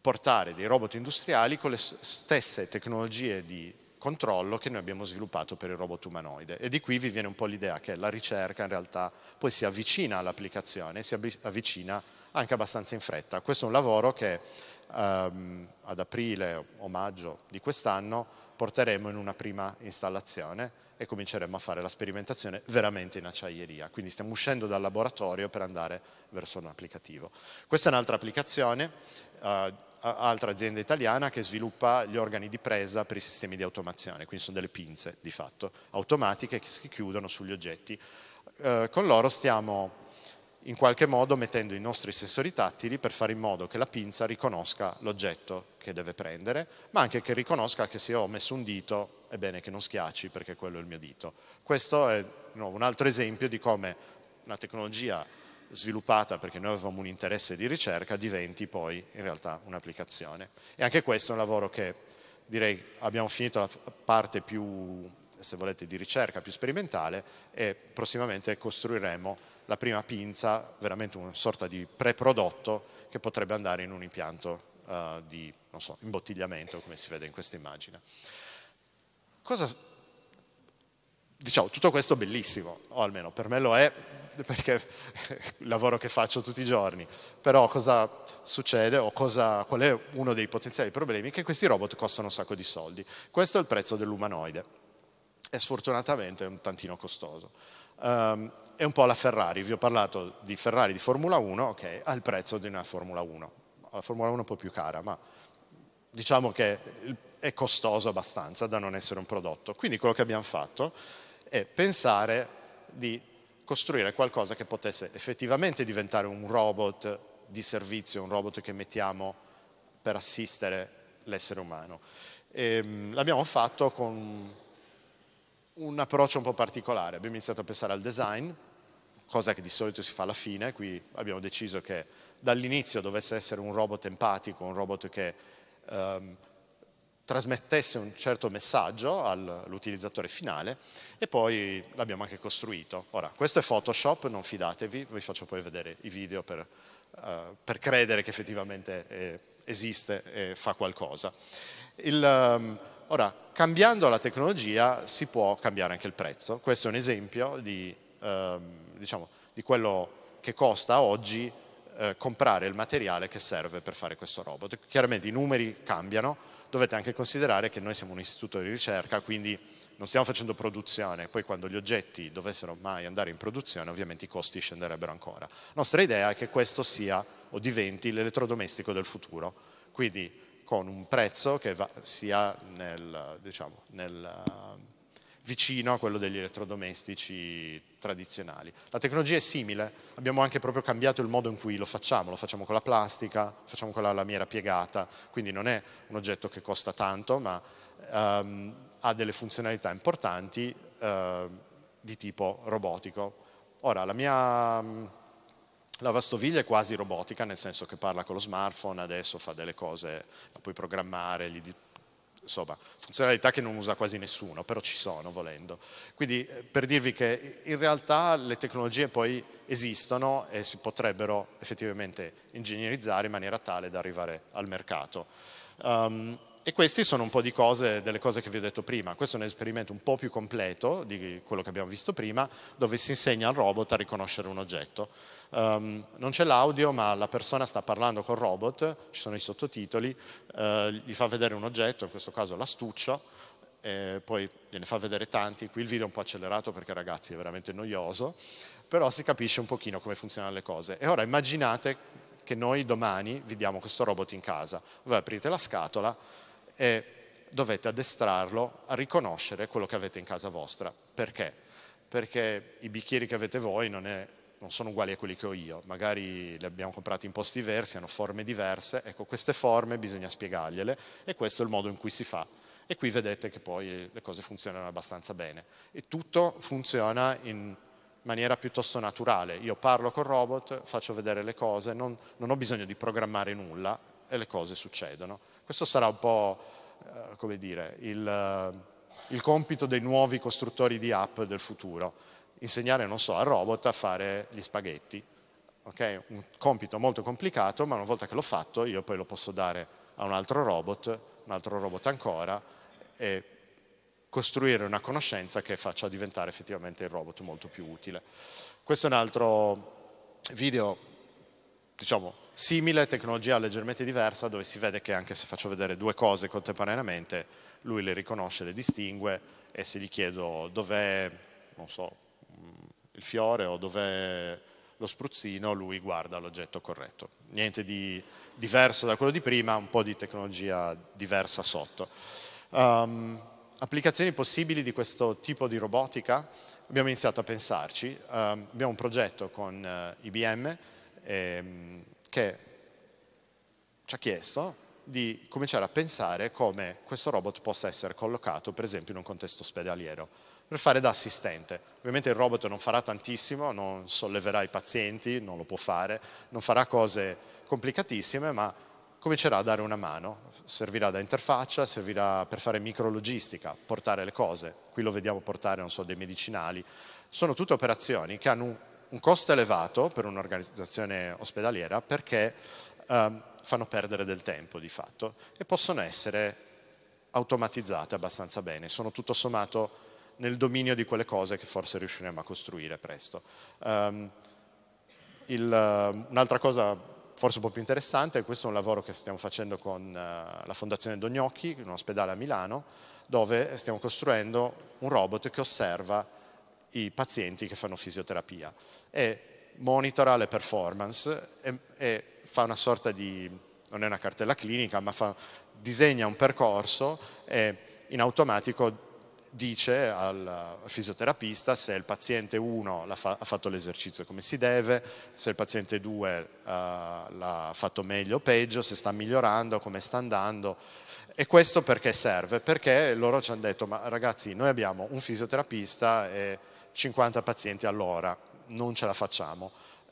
portare dei robot industriali con le stesse tecnologie di controllo che noi abbiamo sviluppato per il robot umanoide e di qui vi viene un po' l'idea che la ricerca in realtà poi si avvicina all'applicazione, si avvicina anche abbastanza in fretta. Questo è un lavoro che um, ad aprile o maggio di quest'anno porteremo in una prima installazione e cominceremo a fare la sperimentazione veramente in acciaieria. Quindi stiamo uscendo dal laboratorio per andare verso un applicativo. Questa è un'altra applicazione, uh, altra azienda italiana che sviluppa gli organi di presa per i sistemi di automazione, quindi sono delle pinze di fatto automatiche che si chiudono sugli oggetti. Eh, con loro stiamo in qualche modo mettendo i nostri sensori tattili per fare in modo che la pinza riconosca l'oggetto che deve prendere, ma anche che riconosca che se ho messo un dito è bene che non schiacci perché quello è il mio dito. Questo è no, un altro esempio di come una tecnologia sviluppata perché noi avevamo un interesse di ricerca diventi poi in realtà un'applicazione. E anche questo è un lavoro che direi abbiamo finito la parte più, se volete, di ricerca, più sperimentale e prossimamente costruiremo la prima pinza, veramente una sorta di preprodotto che potrebbe andare in un impianto uh, di so, imbottigliamento come si vede in questa immagine. Cosa diciamo, tutto questo è bellissimo, o almeno per me lo è, perché è (laughs) il lavoro che faccio tutti i giorni. Però cosa succede o cosa, qual è uno dei potenziali problemi? Che questi robot costano un sacco di soldi. Questo è il prezzo dell'umanoide. E sfortunatamente è un tantino costoso. Um, è un po' la Ferrari, vi ho parlato di Ferrari di Formula 1, ok, al prezzo di una Formula 1. La Formula 1 è un po' più cara, ma diciamo che è costoso abbastanza da non essere un prodotto. Quindi quello che abbiamo fatto e pensare di costruire qualcosa che potesse effettivamente diventare un robot di servizio, un robot che mettiamo per assistere l'essere umano. Ehm, l'abbiamo fatto con un approccio un po' particolare, abbiamo iniziato a pensare al design, cosa che di solito si fa alla fine, qui abbiamo deciso che dall'inizio dovesse essere un robot empatico, un robot che ehm, trasmettesse un certo messaggio all'utilizzatore finale e poi l'abbiamo anche costruito. Ora, questo è Photoshop, non fidatevi, vi faccio poi vedere i video per, uh, per credere che effettivamente eh, esiste e fa qualcosa. Il, um, ora, cambiando la tecnologia si può cambiare anche il prezzo, questo è un esempio di, um, diciamo, di quello che costa oggi eh, comprare il materiale che serve per fare questo robot. Chiaramente i numeri cambiano, dovete anche considerare che noi siamo un istituto di ricerca, quindi non stiamo facendo produzione, poi quando gli oggetti dovessero mai andare in produzione ovviamente i costi scenderebbero ancora. La nostra idea è che questo sia o diventi l'elettrodomestico del futuro, quindi con un prezzo che va, sia nel, diciamo, nel, vicino a quello degli elettrodomestici tradizionali. La tecnologia è simile, abbiamo anche proprio cambiato il modo in cui lo facciamo, lo facciamo con la plastica, lo facciamo con la lamiera piegata, quindi non è un oggetto che costa tanto, ma um, ha delle funzionalità importanti uh, di tipo robotico. Ora, la mia um, lavastoviglie è quasi robotica, nel senso che parla con lo smartphone, adesso fa delle cose, la puoi programmare, gli insomma, funzionalità che non usa quasi nessuno, però ci sono volendo. Quindi eh, per dirvi che in realtà le tecnologie poi esistono e si potrebbero effettivamente ingegnerizzare in maniera tale da arrivare al mercato. Um, e queste sono un po' di cose, delle cose che vi ho detto prima. Questo è un esperimento un po' più completo di quello che abbiamo visto prima, dove si insegna al robot a riconoscere un oggetto. Um, non c'è l'audio, ma la persona sta parlando col robot, ci sono i sottotitoli, uh, gli fa vedere un oggetto, in questo caso l'astuccio, e poi gliene fa vedere tanti. Qui il video è un po' accelerato perché ragazzi è veramente noioso, però si capisce un pochino come funzionano le cose. E ora immaginate che noi domani vi diamo questo robot in casa. Voi aprite la scatola e dovete addestrarlo a riconoscere quello che avete in casa vostra. Perché? Perché i bicchieri che avete voi non è non sono uguali a quelli che ho io, magari li abbiamo comprati in posti diversi, hanno forme diverse, ecco queste forme bisogna spiegargliele e questo è il modo in cui si fa. E qui vedete che poi le cose funzionano abbastanza bene e tutto funziona in maniera piuttosto naturale. Io parlo col robot, faccio vedere le cose, non, non ho bisogno di programmare nulla e le cose succedono. Questo sarà un po', eh, come dire, il, eh, il compito dei nuovi costruttori di app del futuro insegnare, non so, al robot a fare gli spaghetti. Okay? Un compito molto complicato, ma una volta che l'ho fatto io poi lo posso dare a un altro robot, un altro robot ancora, e costruire una conoscenza che faccia diventare effettivamente il robot molto più utile. Questo è un altro video, diciamo, simile, tecnologia leggermente diversa, dove si vede che anche se faccio vedere due cose contemporaneamente, lui le riconosce, le distingue e se gli chiedo dov'è, non so, il fiore o dov'è lo spruzzino, lui guarda l'oggetto corretto. Niente di diverso da quello di prima, un po' di tecnologia diversa sotto. Um, applicazioni possibili di questo tipo di robotica, abbiamo iniziato a pensarci, um, abbiamo un progetto con uh, eh, IBM ehm, che ci ha chiesto di cominciare a pensare come questo robot possa essere collocato per esempio in un contesto ospedaliero per fare da assistente. Ovviamente il robot non farà tantissimo, non solleverà i pazienti, non lo può fare, non farà cose complicatissime, ma comincerà a dare una mano, servirà da interfaccia, servirà per fare micrologistica, portare le cose, qui lo vediamo portare, non so, dei medicinali, sono tutte operazioni che hanno un costo elevato per un'organizzazione ospedaliera perché ehm, fanno perdere del tempo di fatto e possono essere automatizzate abbastanza bene, sono tutto sommato nel dominio di quelle cose che forse riusciremo a costruire presto. Um, un'altra cosa forse un po' più interessante, questo è un lavoro che stiamo facendo con uh, la Fondazione Dognocchi, un ospedale a Milano, dove stiamo costruendo un robot che osserva i pazienti che fanno fisioterapia e monitora le performance e, e fa una sorta di, non è una cartella clinica, ma fa, disegna un percorso e in automatico dice al fisioterapista se il paziente 1 fa, ha fatto l'esercizio come si deve, se il paziente 2 uh, eh, l'ha fatto meglio o peggio, se sta migliorando, come sta andando. E questo perché serve? Perché loro ci hanno detto, ma ragazzi, noi abbiamo un fisioterapista e 50 pazienti all'ora, non ce la facciamo.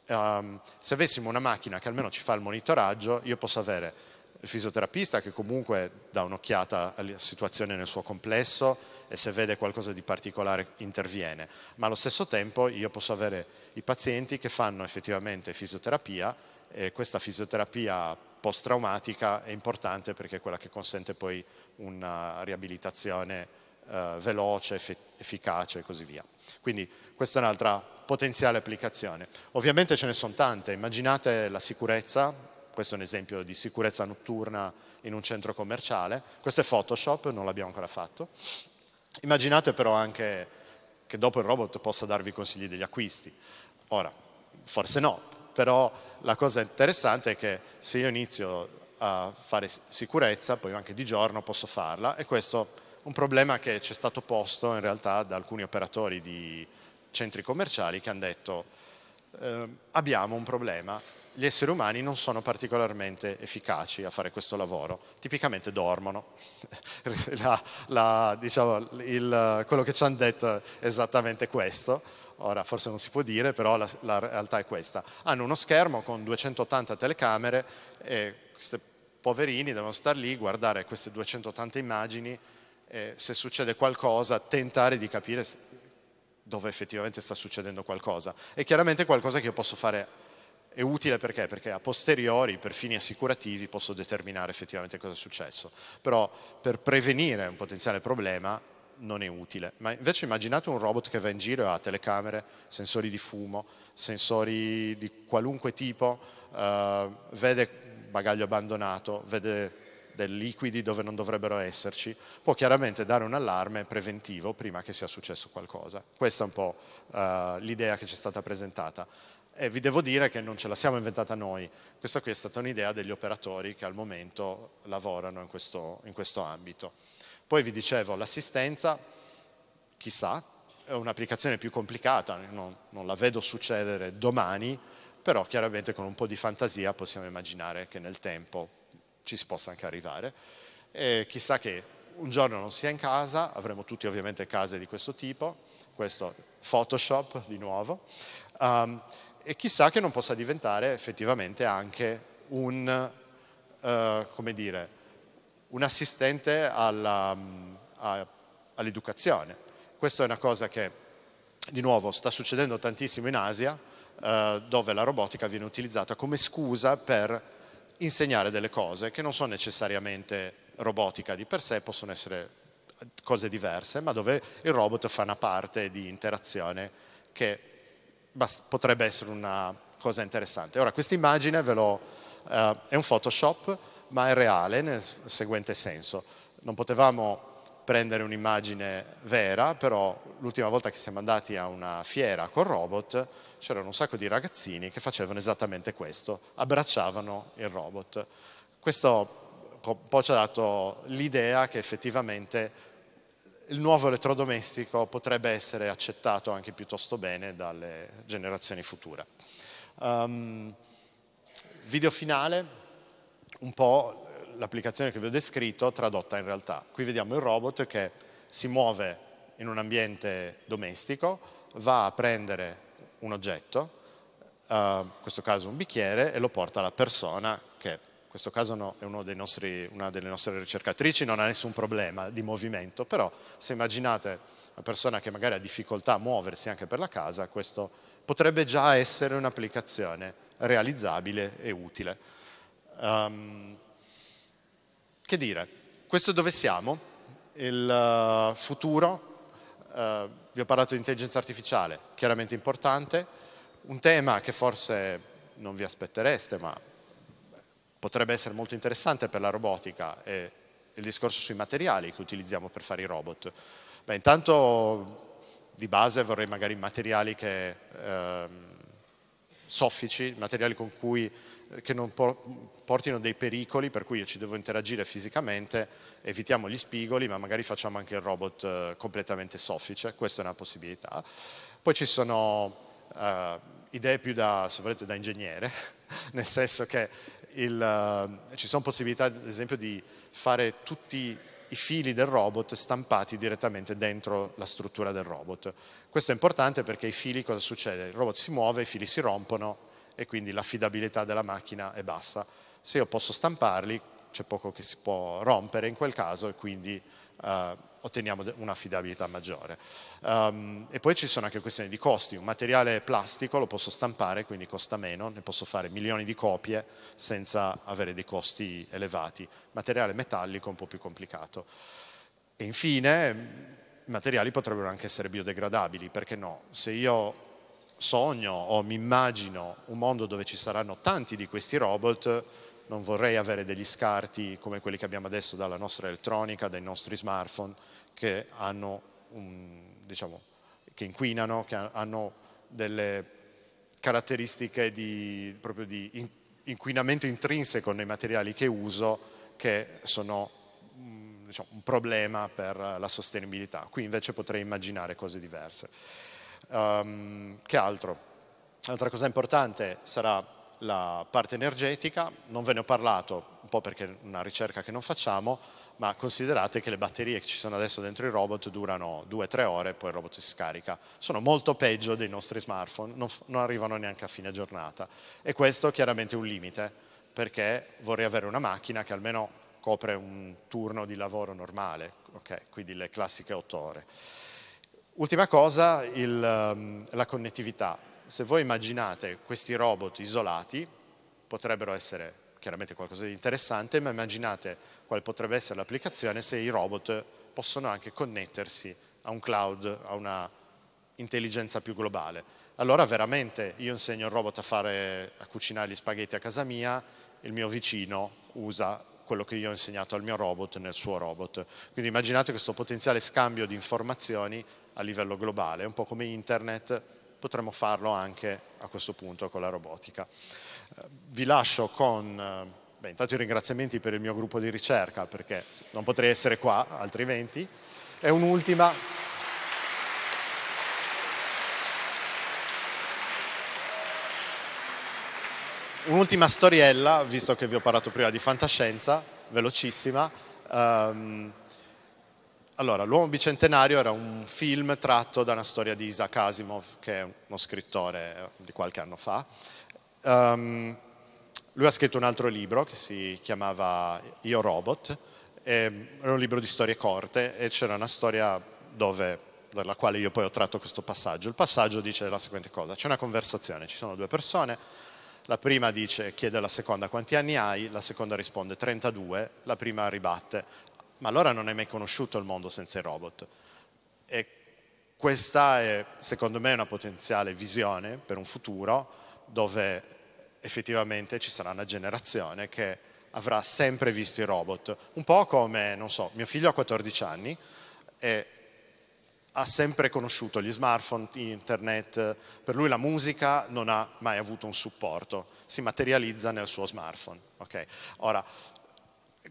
Um, se avessimo una macchina che almeno ci fa il monitoraggio, io posso avere il fisioterapista che comunque dà un'occhiata alla situazione nel suo complesso e se vede qualcosa di particolare interviene, ma allo stesso tempo io posso avere i pazienti che fanno effettivamente fisioterapia e questa fisioterapia post-traumatica è importante perché è quella che consente poi una riabilitazione eh, veloce, efficace e così via. Quindi questa è un'altra potenziale applicazione. Ovviamente ce ne sono tante, immaginate la sicurezza, questo è un esempio di sicurezza notturna in un centro commerciale, questo è Photoshop, non l'abbiamo ancora fatto. Immaginate però anche che dopo il robot possa darvi consigli degli acquisti. Ora, forse no, però la cosa interessante è che se io inizio a fare sicurezza, poi anche di giorno posso farla e questo è un problema che ci è stato posto in realtà da alcuni operatori di centri commerciali che hanno detto eh, abbiamo un problema gli esseri umani non sono particolarmente efficaci a fare questo lavoro, tipicamente dormono, (laughs) la, la, diciamo, il, quello che ci hanno detto è esattamente questo, ora forse non si può dire, però la, la realtà è questa, hanno uno schermo con 280 telecamere e questi poverini devono star lì, guardare queste 280 immagini e se succede qualcosa tentare di capire dove effettivamente sta succedendo qualcosa. È chiaramente qualcosa che io posso fare è utile perché? Perché a posteriori, per fini assicurativi, posso determinare effettivamente cosa è successo. Però per prevenire un potenziale problema non è utile. Ma invece immaginate un robot che va in giro e ha telecamere, sensori di fumo, sensori di qualunque tipo, eh, vede bagaglio abbandonato, vede dei liquidi dove non dovrebbero esserci, può chiaramente dare un allarme preventivo prima che sia successo qualcosa. Questa è un po' eh, l'idea che ci è stata presentata. E vi devo dire che non ce la siamo inventata noi, questa qui è stata un'idea degli operatori che al momento lavorano in questo, in questo ambito. Poi vi dicevo, l'assistenza, chissà, è un'applicazione più complicata, non, non la vedo succedere domani, però chiaramente con un po' di fantasia possiamo immaginare che nel tempo ci si possa anche arrivare. E chissà che un giorno non sia in casa, avremo tutti ovviamente case di questo tipo, questo Photoshop di nuovo, um, e chissà che non possa diventare effettivamente anche un, eh, dire, un assistente mm, all'educazione. All Questa è una cosa che, di nuovo, sta succedendo tantissimo in Asia, eh, dove la robotica viene utilizzata come scusa per insegnare delle cose che non sono necessariamente robotica di per sé, possono essere cose diverse, ma dove il robot fa una parte di interazione che potrebbe essere una cosa interessante. Ora, questa immagine uh, è un Photoshop, ma è reale nel seguente senso. Non potevamo prendere un'immagine vera, però l'ultima volta che siamo andati a una fiera col robot c'erano un sacco di ragazzini che facevano esattamente questo, abbracciavano il robot. Questo un po' ci ha dato l'idea che effettivamente il nuovo elettrodomestico potrebbe essere accettato anche piuttosto bene dalle generazioni future. Um, video finale, un po' l'applicazione che vi ho descritto tradotta in realtà. Qui vediamo il robot che si muove in un ambiente domestico, va a prendere un oggetto, uh, in questo caso un bicchiere, e lo porta alla persona questo caso no, è nostri, una delle nostre ricercatrici, non ha nessun problema di movimento, però se immaginate una persona che magari ha difficoltà a muoversi anche per la casa, questo potrebbe già essere un'applicazione realizzabile e utile. Um, che dire, questo è dove siamo, il eh, futuro, uh, vi ho parlato di intelligenza artificiale, chiaramente importante, un tema che forse non vi aspettereste, ma potrebbe essere molto interessante per la robotica è il discorso sui materiali che utilizziamo per fare i robot. Beh, intanto di base vorrei magari materiali che, ehm, soffici, materiali con cui eh, che non portino dei pericoli per cui io ci devo interagire fisicamente, evitiamo gli spigoli ma magari facciamo anche il robot eh, completamente soffice, questa è una possibilità. Poi ci sono eh, idee più da, volete, da ingegnere, (laughs) nel senso che il, eh, ci sono possibilità, ad esempio, di fare tutti i fili del robot stampati direttamente dentro la struttura del robot. Questo è importante perché i fili, cosa succede? Il robot si muove, i fili si rompono e quindi l'affidabilità della macchina è bassa. Se io posso stamparli, c'è poco che si può rompere in quel caso e quindi eh, otteniamo un'affidabilità maggiore. Um, e poi ci sono anche questioni di costi, un materiale plastico lo posso stampare, quindi costa meno, ne posso fare milioni di copie senza avere dei costi elevati, materiale metallico è un po' più complicato. E infine i materiali potrebbero anche essere biodegradabili, perché no? Se io sogno o mi immagino un mondo dove ci saranno tanti di questi robot, non vorrei avere degli scarti come quelli che abbiamo adesso dalla nostra elettronica, dai nostri smartphone, che, un, diciamo, che inquinano, che hanno delle caratteristiche di, proprio di inquinamento intrinseco nei materiali che uso che sono mm, diciamo, un problema per la sostenibilità. Qui invece potrei immaginare cose diverse. Um, che altro? Altra cosa importante sarà la parte energetica, non ve ne ho parlato un po' perché è una ricerca che non facciamo, ma considerate che le batterie che ci sono adesso dentro i robot durano 2-3 ore e poi il robot si scarica. Sono molto peggio dei nostri smartphone, non, non arrivano neanche a fine giornata e questo chiaramente è un limite perché vorrei avere una macchina che almeno copre un turno di lavoro normale, okay, quindi le classiche 8 ore. Ultima cosa, il, ehm, la connettività. Se voi immaginate questi robot isolati, potrebbero essere chiaramente qualcosa di interessante, ma immaginate quale potrebbe essere l'applicazione se i robot possono anche connettersi a un cloud, a una intelligenza più globale. Allora veramente io insegno il robot a, fare, a cucinare gli spaghetti a casa mia, il mio vicino usa quello che io ho insegnato al mio robot nel suo robot. Quindi immaginate questo potenziale scambio di informazioni a livello globale, un po' come internet, potremmo farlo anche a questo punto con la robotica vi lascio con, eh, beh, intanto i ringraziamenti per il mio gruppo di ricerca, perché non potrei essere qua, altrimenti e un'ultima... Un'ultima storiella, visto che vi ho parlato prima di fantascienza, velocissima. Um, allora, L'Uomo Bicentenario era un film tratto da una storia di Isaac Asimov, che è uno scrittore eh, di qualche anno fa, Um, lui ha scritto un altro libro che si chiamava Io Robot, era un libro di storie corte e c'era una storia dove, dalla quale io poi ho tratto questo passaggio. Il passaggio dice la seguente cosa, c'è una conversazione, ci sono due persone, la prima dice, chiede alla seconda quanti anni hai, la seconda risponde 32, la prima ribatte, ma allora non hai mai conosciuto il mondo senza i robot. E questa è, secondo me, una potenziale visione per un futuro dove effettivamente ci sarà una generazione che avrà sempre visto i robot. Un po' come, non so, mio figlio ha 14 anni e ha sempre conosciuto gli smartphone, internet, per lui la musica non ha mai avuto un supporto, si materializza nel suo smartphone. Okay? Ora,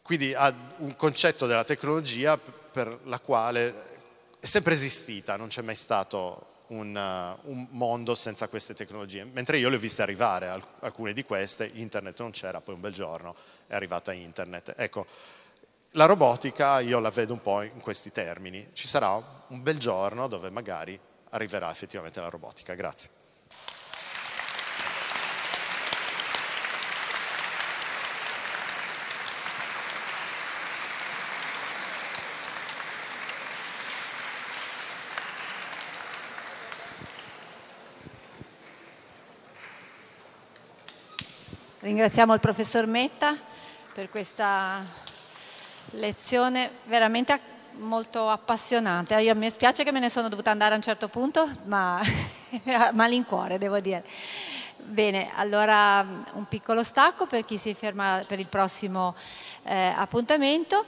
quindi ha un concetto della tecnologia per la quale è sempre esistita, non c'è mai stato un, uh, un, mondo senza queste tecnologie. Mentre io le ho viste arrivare, alc alcune di queste, internet non c'era, poi un bel giorno è arrivata internet. Ecco, la robotica io la vedo un po' in questi termini. Ci sarà un bel giorno dove magari arriverà effettivamente la robotica. Grazie. Ringraziamo il professor Metta per questa lezione veramente molto appassionante. Io, mi spiace che me ne sono dovuta andare a un certo punto, ma (laughs) malincuore devo dire. Bene, allora un piccolo stacco per chi si ferma per il prossimo eh, appuntamento.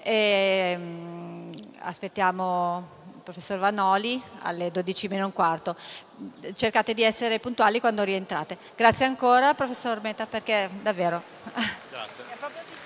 E, ehm, aspettiamo professor Vanoli alle 12 meno un quarto. Cercate di essere puntuali quando rientrate. Grazie ancora professor Meta perché davvero... Grazie.